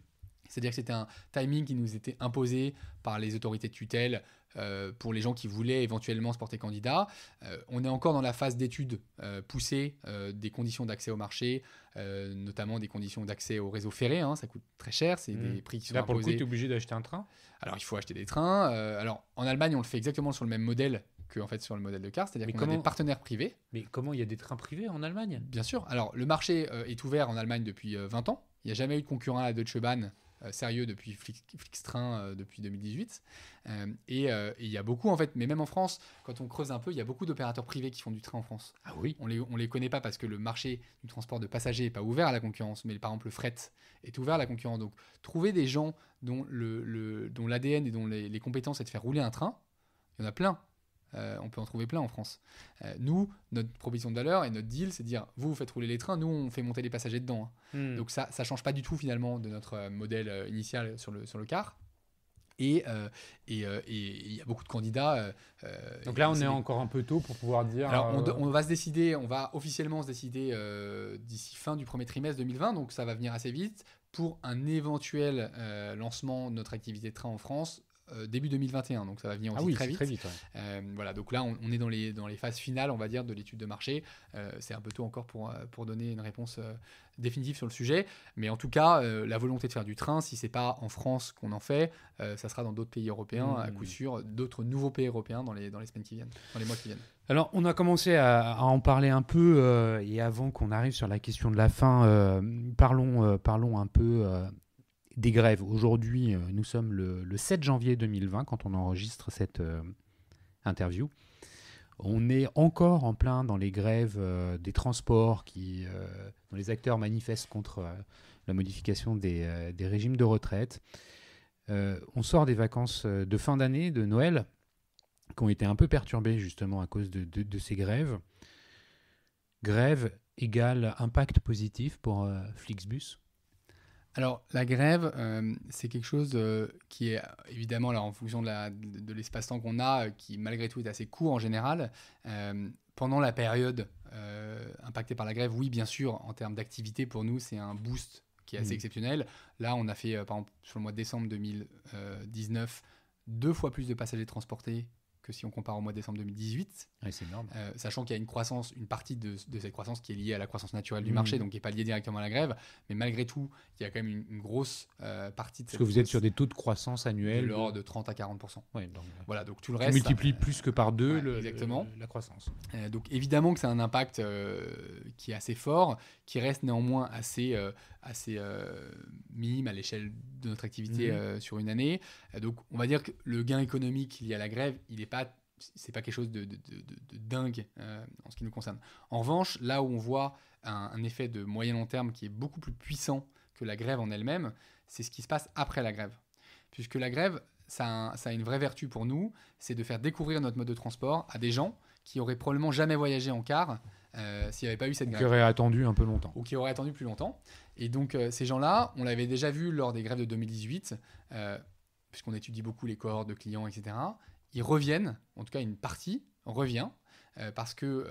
C'est-à-dire que c'était un timing qui nous était imposé par les autorités de tutelle euh, pour les gens qui voulaient éventuellement se porter candidat. Euh, on est encore dans la phase d'étude poussées euh, poussée des conditions d'accès au marché, notamment des conditions d'accès au réseau ferré. Hein, ça coûte très cher, c'est des hmm. prix qui sont Là, pour le coup, obligé d'acheter un train Alors, il faut acheter des trains. alors, en Allemagne, on le fait exactement sur le même modèle que fait, sur le modèle de car, c'est-à-dire qu'on a des partenaires privés. Mais comment il y a des trains privés en Allemagne Bien sûr. Alors, le marché est ouvert en Allemagne depuis 20 ans. Il n'y a jamais eu de concurrent à Deutsche Bahn euh, sérieux depuis Flixtrain euh, depuis 2018. Euh, et il y a beaucoup, en fait, mais même en France, quand on creuse un peu, il y a beaucoup d'opérateurs privés qui font du train en France. Ah oui On les, on les connaît pas parce que le marché du transport de passagers n'est pas ouvert à la concurrence, mais par exemple, le fret est ouvert à la concurrence. Donc, trouver des gens dont l'ADN le, et dont les, les compétences est de faire rouler un train, il y en a plein. Euh, on peut en trouver plein en France. Euh, nous, notre proposition de valeur et notre deal, c'est de dire vous, vous faites rouler les trains, nous, on fait monter les passagers dedans. Hein. Hmm. Donc ça ne change pas du tout finalement de notre euh, modèle initial sur le, sur le car. Et il y a beaucoup de candidats. Donc là, on est encore un peu tôt pour pouvoir dire. Alors, on, va se décider, on va officiellement se décider d'ici fin du premier trimestre 2020, donc ça va venir assez vite pour un éventuel lancement de notre activité de train en France euh, début 2021, donc ça va venir ah aussi très vite. Euh, voilà, donc là, on, est dans les, dans les phases finales, on va dire, de l'étude de marché. Euh, c'est un peu tôt encore pour, pour donner une réponse définitive sur le sujet, mais en tout cas, la volonté de faire du train, si c'est pas en France qu'on en fait, ça sera dans d'autres pays européens, à coup mmh. sûr, d'autres nouveaux pays européens dans les, dans les semaines qui viennent, dans les mois qui viennent. Alors, on a commencé à, en parler un peu, et avant qu'on arrive sur la question de la fin, parlons, parlons un peu des grèves. Aujourd'hui, euh, nous sommes le, 7 janvier 2020 quand on enregistre cette euh, interview. On est encore en plein dans les grèves euh, des transports dont les acteurs manifestent contre la modification des, régimes de retraite. on sort des vacances de fin d'année, de Noël, qui ont été un peu perturbées justement à cause de, de ces grèves. Grève égale impact positif pour Flixbus alors, la grève, euh, c'est quelque chose euh, qui est évidemment, là, en fonction de l'espace-temps qu'on a, euh, qui malgré tout est assez court en général. pendant la période impactée par la grève, oui, bien sûr, en termes d'activité, pour nous, c'est un boost qui est assez mmh. exceptionnel. Là, on a fait, par exemple, sur le mois de décembre 2019, deux fois plus de passagers transportés si on compare au mois de décembre 2018. Euh, sachant qu'il y a une croissance, une partie de, cette croissance qui est liée à la croissance naturelle du mmh. marché, donc qui n'est pas liée directement à la grève. Mais malgré tout, il y a quand même une, grosse euh, partie de Parce que vous êtes sur des taux de croissance annuels. De l'ordre euh, de 30 à 40 donc, Voilà, donc tout le reste. multiplie plus que par deux le, exactement. la croissance. donc évidemment que c'est un impact qui est assez fort, qui reste néanmoins assez assez euh, minime à l'échelle de notre activité mhm. euh, sur une année. Euh, donc, on va dire que le gain économique lié à la grève, il n'est pas c'est pas quelque chose de, dingue en ce qui nous concerne. En revanche, là où on voit un, effet de moyen long terme qui est beaucoup plus puissant que la grève en elle-même, c'est ce qui se passe après la grève. Puisque la grève, ça a, ça a une vraie vertu pour nous, c'est de faire découvrir notre mode de transport à des gens qui auraient probablement jamais voyagé en car euh, s'il n'y avait pas eu cette grève. Qui aurait attendu un peu longtemps. Ou qui aurait attendu plus longtemps. Et donc euh, ces gens-là, on l'avait déjà vu lors des grèves de 2018, euh, puisqu'on étudie beaucoup les cohortes de clients, etc. Ils reviennent, en tout cas une partie revient, parce qu'elle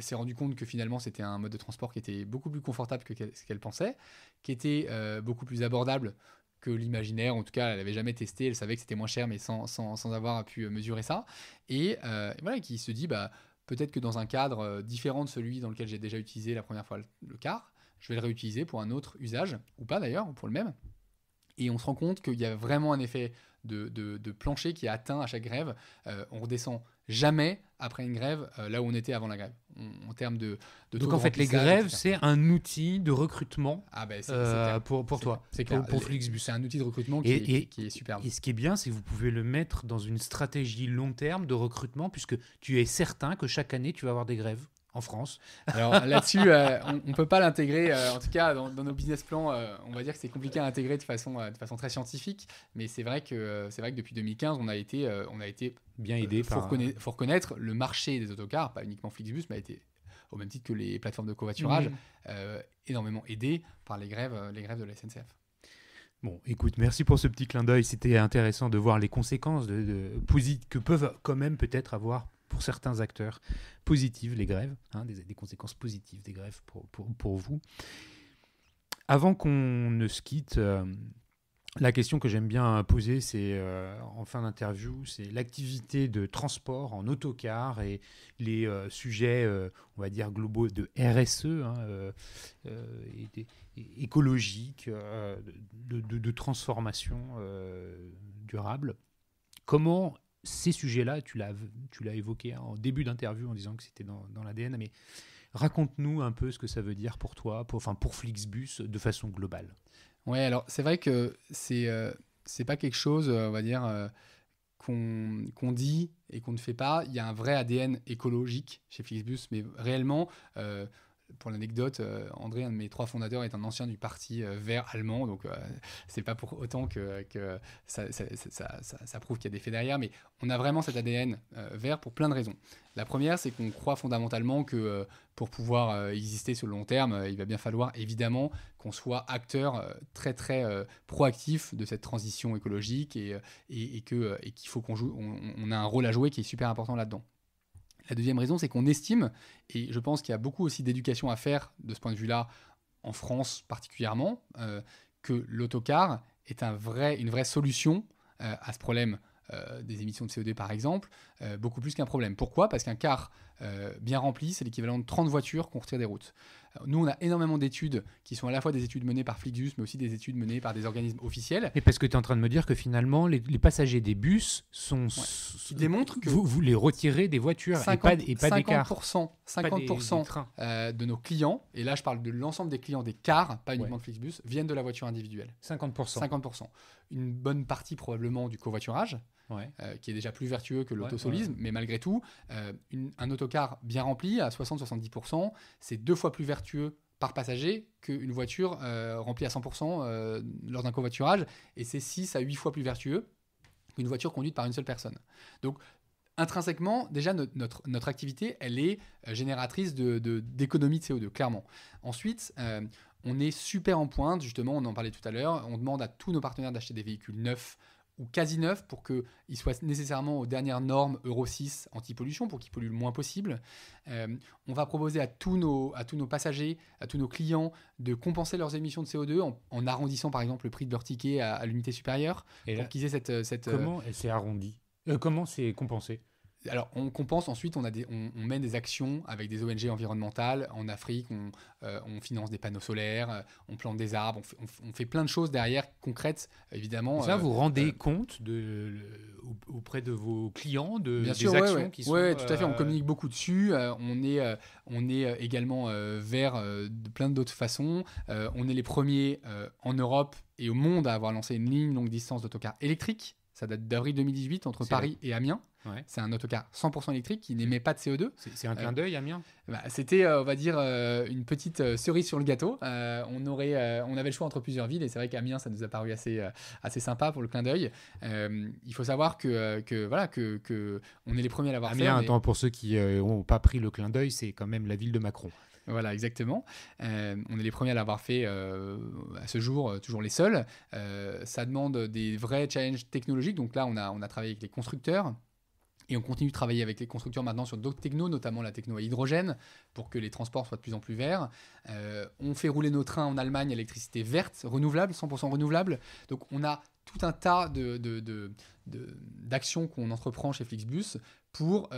s'est rendue compte que finalement c'était un mode de transport qui était beaucoup plus confortable que ce qu'elle pensait, qui était beaucoup plus abordable que l'imaginaire. En tout cas, elle n'avait jamais testé, elle savait que c'était moins cher, mais sans, sans, sans, avoir pu mesurer ça. Et voilà, qui se dit, bah, peut-être que dans un cadre euh, différent de celui dans lequel j'ai déjà utilisé la première fois le car, je vais le réutiliser pour un autre usage, ou pas d'ailleurs, pour le même. Et on se rend compte qu'il y a vraiment un effet de, plancher qui est atteint à chaque grève. Euh, on redescend jamais après une grève euh, là où on était avant la grève en, termes de, de donc en fait les grèves c'est un outil de recrutement ah, ben, euh, pour, pour toi c'est pour, c'est un outil de recrutement qui, qui, est superbe et ce qui est bien c'est que vous pouvez le mettre dans une stratégie long terme de recrutement puisque tu es certain que chaque année tu vas avoir des grèves en France. Alors là-dessus, euh, on ne peut pas l'intégrer, euh, en tout cas dans, nos business plans, euh, on va dire que c'est compliqué à intégrer de façon, de façon très scientifique, mais c'est vrai, que, c'est vrai que depuis 2015, on a été, on a été bien aidé. Il faut, reconnaître, le marché des autocars, pas uniquement Flixbus, mais a été, au même titre que les plateformes de covoiturage, mmh. énormément aidé par les grèves, les grèves de la SNCF. Bon, écoute, merci pour ce petit clin d'œil. C'était intéressant de voir les conséquences de, de, que peuvent quand même peut-être avoir pour certains acteurs positives, les grèves, hein, des, conséquences positives des grèves pour, vous. Avant qu'on ne se quitte, euh, la question que j'aime bien poser, c'est euh, en fin d'interview, c'est l'activité de transport en autocar et les euh, sujets, on va dire, globaux de RSE, hein, écologique, de, de, transformation durable. Comment ces sujets-là, tu l'as évoqué en début d'interview en disant que c'était dans, l'ADN, mais raconte-nous un peu ce que ça veut dire pour toi, pour, enfin pour Flixbus de façon globale. Oui, alors c'est vrai que c'est euh, c'est pas quelque chose, euh, on va dire, euh, qu'on dit et qu'on ne fait pas. Il y a un vrai ADN écologique chez Flixbus, mais réellement pour l'anecdote, euh, André, un de mes trois fondateurs, est un ancien du parti euh, vert allemand, donc euh, c'est pas pour autant que, ça, prouve qu'il y a des faits derrière, mais on a vraiment cet ADN vert pour plein de raisons. La première, c'est qu'on croit fondamentalement que pour pouvoir exister sur le long terme, il va bien falloir évidemment qu'on soit acteur très très proactif de cette transition écologique et, et, qu'il faut qu'on joue, on a un rôle à jouer qui est super important là-dedans. La deuxième raison, c'est qu'on estime, et je pense qu'il y a beaucoup aussi d'éducation à faire de ce point de vue-là, en France particulièrement, euh, que l'autocar est un vrai, une vraie solution euh, à ce problème euh, des émissions de CO2 par exemple, beaucoup plus qu'un problème. Pourquoi Parce qu'un car bien rempli, c'est l'équivalent de 30 voitures qu'on retire des routes. Euh, nous, on a énormément d'études qui sont à la fois des études menées par Flixbus, mais aussi des études menées par des organismes officiels. Et parce que tu es en train de me dire que finalement, les, passagers des bus sont. démontrent que. Vous, vous, les retirez des voitures et pas, 50%, des cars. 50%, euh, de nos clients, et là, je parle de l'ensemble des clients des cars, pas uniquement de Flixbus, viennent de la voiture individuelle. 50%. 50%. Une bonne partie probablement du covoiturage. Euh, qui est déjà plus vertueux que l'autosolisme, mais malgré tout, euh, un autocar bien rempli à 60-70%, c'est deux fois plus vertueux par passager qu'une voiture euh, remplie à 100% lors d'un covoiturage, et c'est 6 à 8 fois plus vertueux qu'une voiture conduite par une seule personne. Donc intrinsèquement, déjà, notre, activité, elle est génératrice d'économies de, CO2, clairement. Ensuite, on est super en pointe, justement, on en parlait tout à l'heure, on demande à tous nos partenaires d'acheter des véhicules neufs ou quasi neuf pour qu'ils soient nécessairement aux dernières normes Euro 6 anti-pollution pour qu'ils polluent le moins possible. Euh, on va proposer à tous, nos, à tous nos passagers, à tous nos clients de compenser leurs émissions de CO2 en, arrondissant par exemple le prix de leur ticket à, l'unité supérieure pour qu'ils aient cette, cette... Euh, comment c'est arrondi euh, Comment c'est compensé alors, on compense ensuite, on, a des, mène des actions avec des ONG environnementales en Afrique, euh, on, finance des panneaux solaires, euh, on plante des arbres, on fait, plein de choses derrière concrètes, évidemment. Ça, euh, vous rendez compte auprès de vos clients de, des actions qui sont. Oui, tout à fait, on communique beaucoup dessus, on, est, on est également vert de plein d'autres façons. on est les premiers en Europe et au monde à avoir lancé une ligne longue distance d'autocar électrique ça date d'avril 2018 entre Paris et Amiens. C'est un autocar 100% électrique qui n'émet pas de CO2. C'est un clin d'œil, Amiens euh, bah, C'était, euh, on va dire, euh, une petite cerise sur le gâteau. on, aurait, on avait le choix entre plusieurs villes et c'est vrai qu'Amiens, ça nous a paru assez, assez sympa pour le clin d'œil. il faut savoir que, que voilà, que, on est les premiers à l'avoir fait. Amiens, pour ceux qui n'ont pas pris le clin d'œil, c'est quand même la ville de Macron. Voilà, exactement. Euh, on est les premiers à l'avoir fait euh, à ce jour, euh, toujours les seuls. ça demande des vrais challenges technologiques. Donc là, on a, on a travaillé avec les constructeurs. Et on continue de travailler avec les constructeurs maintenant sur d'autres technos, notamment la techno à hydrogène, pour que les transports soient de plus en plus verts. on fait rouler nos trains en Allemagne à verte, renouvelable, 100% renouvelable. Donc on a tout un tas d'actions de, de, qu'on entreprend chez Flixbus pour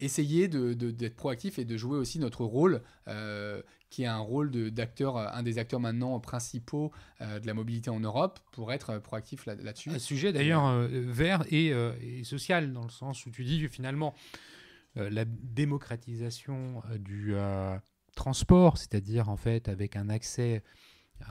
essayer d'être de, proactif et de jouer aussi notre rôle, euh, qui est un rôle d'acteur, euh, un des acteurs maintenant principaux euh, de la mobilité en Europe, pour être proactif là-dessus. un sujet d'ailleurs vert et, et, social, dans le sens où tu dis finalement la démocratisation du transport, c'est-à-dire en fait avec un accès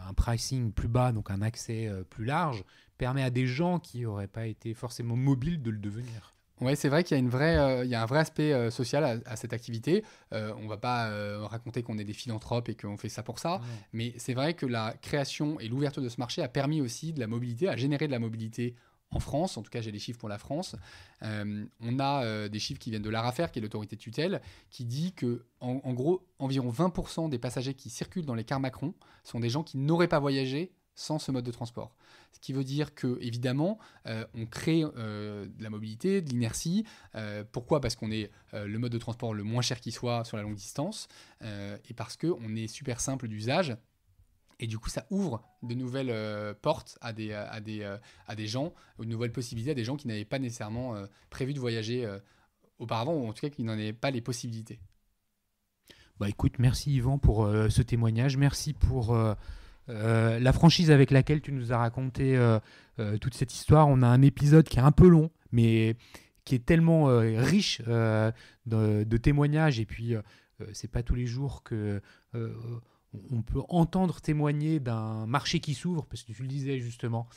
un pricing plus bas, donc un accès plus large, permet à des gens qui n'auraient pas été forcément mobiles de le devenir. Oui, c'est vrai qu'il y a, une vraie, euh, il un vrai aspect euh, social à, cette activité. Euh, on ne va pas raconter qu'on est des philanthropes et qu'on fait ça pour ça, mais c'est vrai que la création et l'ouverture de ce marché a permis aussi de la mobilité, a généré de la mobilité en France. En tout cas, j'ai des chiffres pour la France. on a des chiffres qui viennent de l'ARAFER, qui est l'autorité de tutelle, qui dit que, en, gros, environ 20% des passagers qui circulent dans les cars Macron sont des gens qui n'auraient pas voyagé sans ce mode de transport. Ce qui veut dire que, évidemment, euh, on crée euh, de la mobilité, de l'inertie. Euh, pourquoi Parce qu'on est le mode de transport le moins cher qui soit sur la longue distance et parce qu'on est super simple d'usage. Et du coup, ça ouvre de nouvelles portes à des, à, des, gens, ou de nouvelles possibilités à des gens qui n'avaient pas nécessairement prévu de voyager auparavant, ou en tout cas qui n'en avaient pas les possibilités. Bah écoute, merci Yvan pour ce témoignage, merci pour euh, la franchise avec laquelle tu nous as raconté euh, euh, toute cette histoire, on a un épisode qui est un peu long, mais qui est tellement riche de, de, témoignages. Et puis, c'est pas tous les jours que on peut entendre témoigner d'un marché qui s'ouvre, parce que tu le disais justement.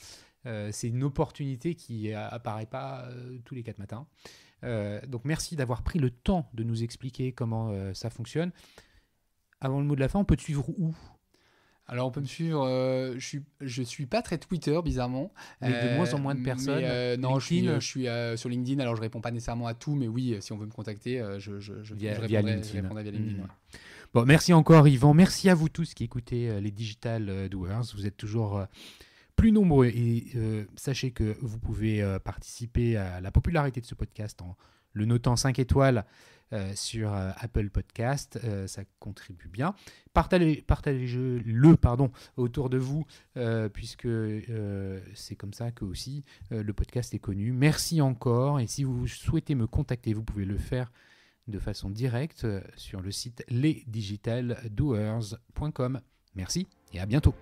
c'est une opportunité qui apparaît pas tous les quatre matins. donc merci d'avoir pris le temps de nous expliquer comment ça fonctionne. Avant le mot de la fin, on peut te suivre où alors on peut me suivre. Euh, je suis je suis pas très Twitter bizarrement. Mais de moins en euh, moins de personnes. Euh, non, je suis, sur LinkedIn. Alors je réponds pas nécessairement à tout, mais oui, si on veut me contacter, je, je, je, via, LinkedIn. Mm. Bon, merci encore Yvan. Merci à vous tous qui écoutez les Digital Doers. Vous êtes toujours plus nombreux et sachez que vous pouvez participer à la popularité de ce podcast en le notant 5 étoiles euh, sur euh, Apple Podcast, euh, ça contribue bien. Partagez-le pardon, autour de vous, puisque c'est comme ça que aussi le podcast est connu. Merci encore, et si vous souhaitez me contacter, vous pouvez le faire de façon directe sur le site lesdigitaldoers.com. Merci et à bientôt.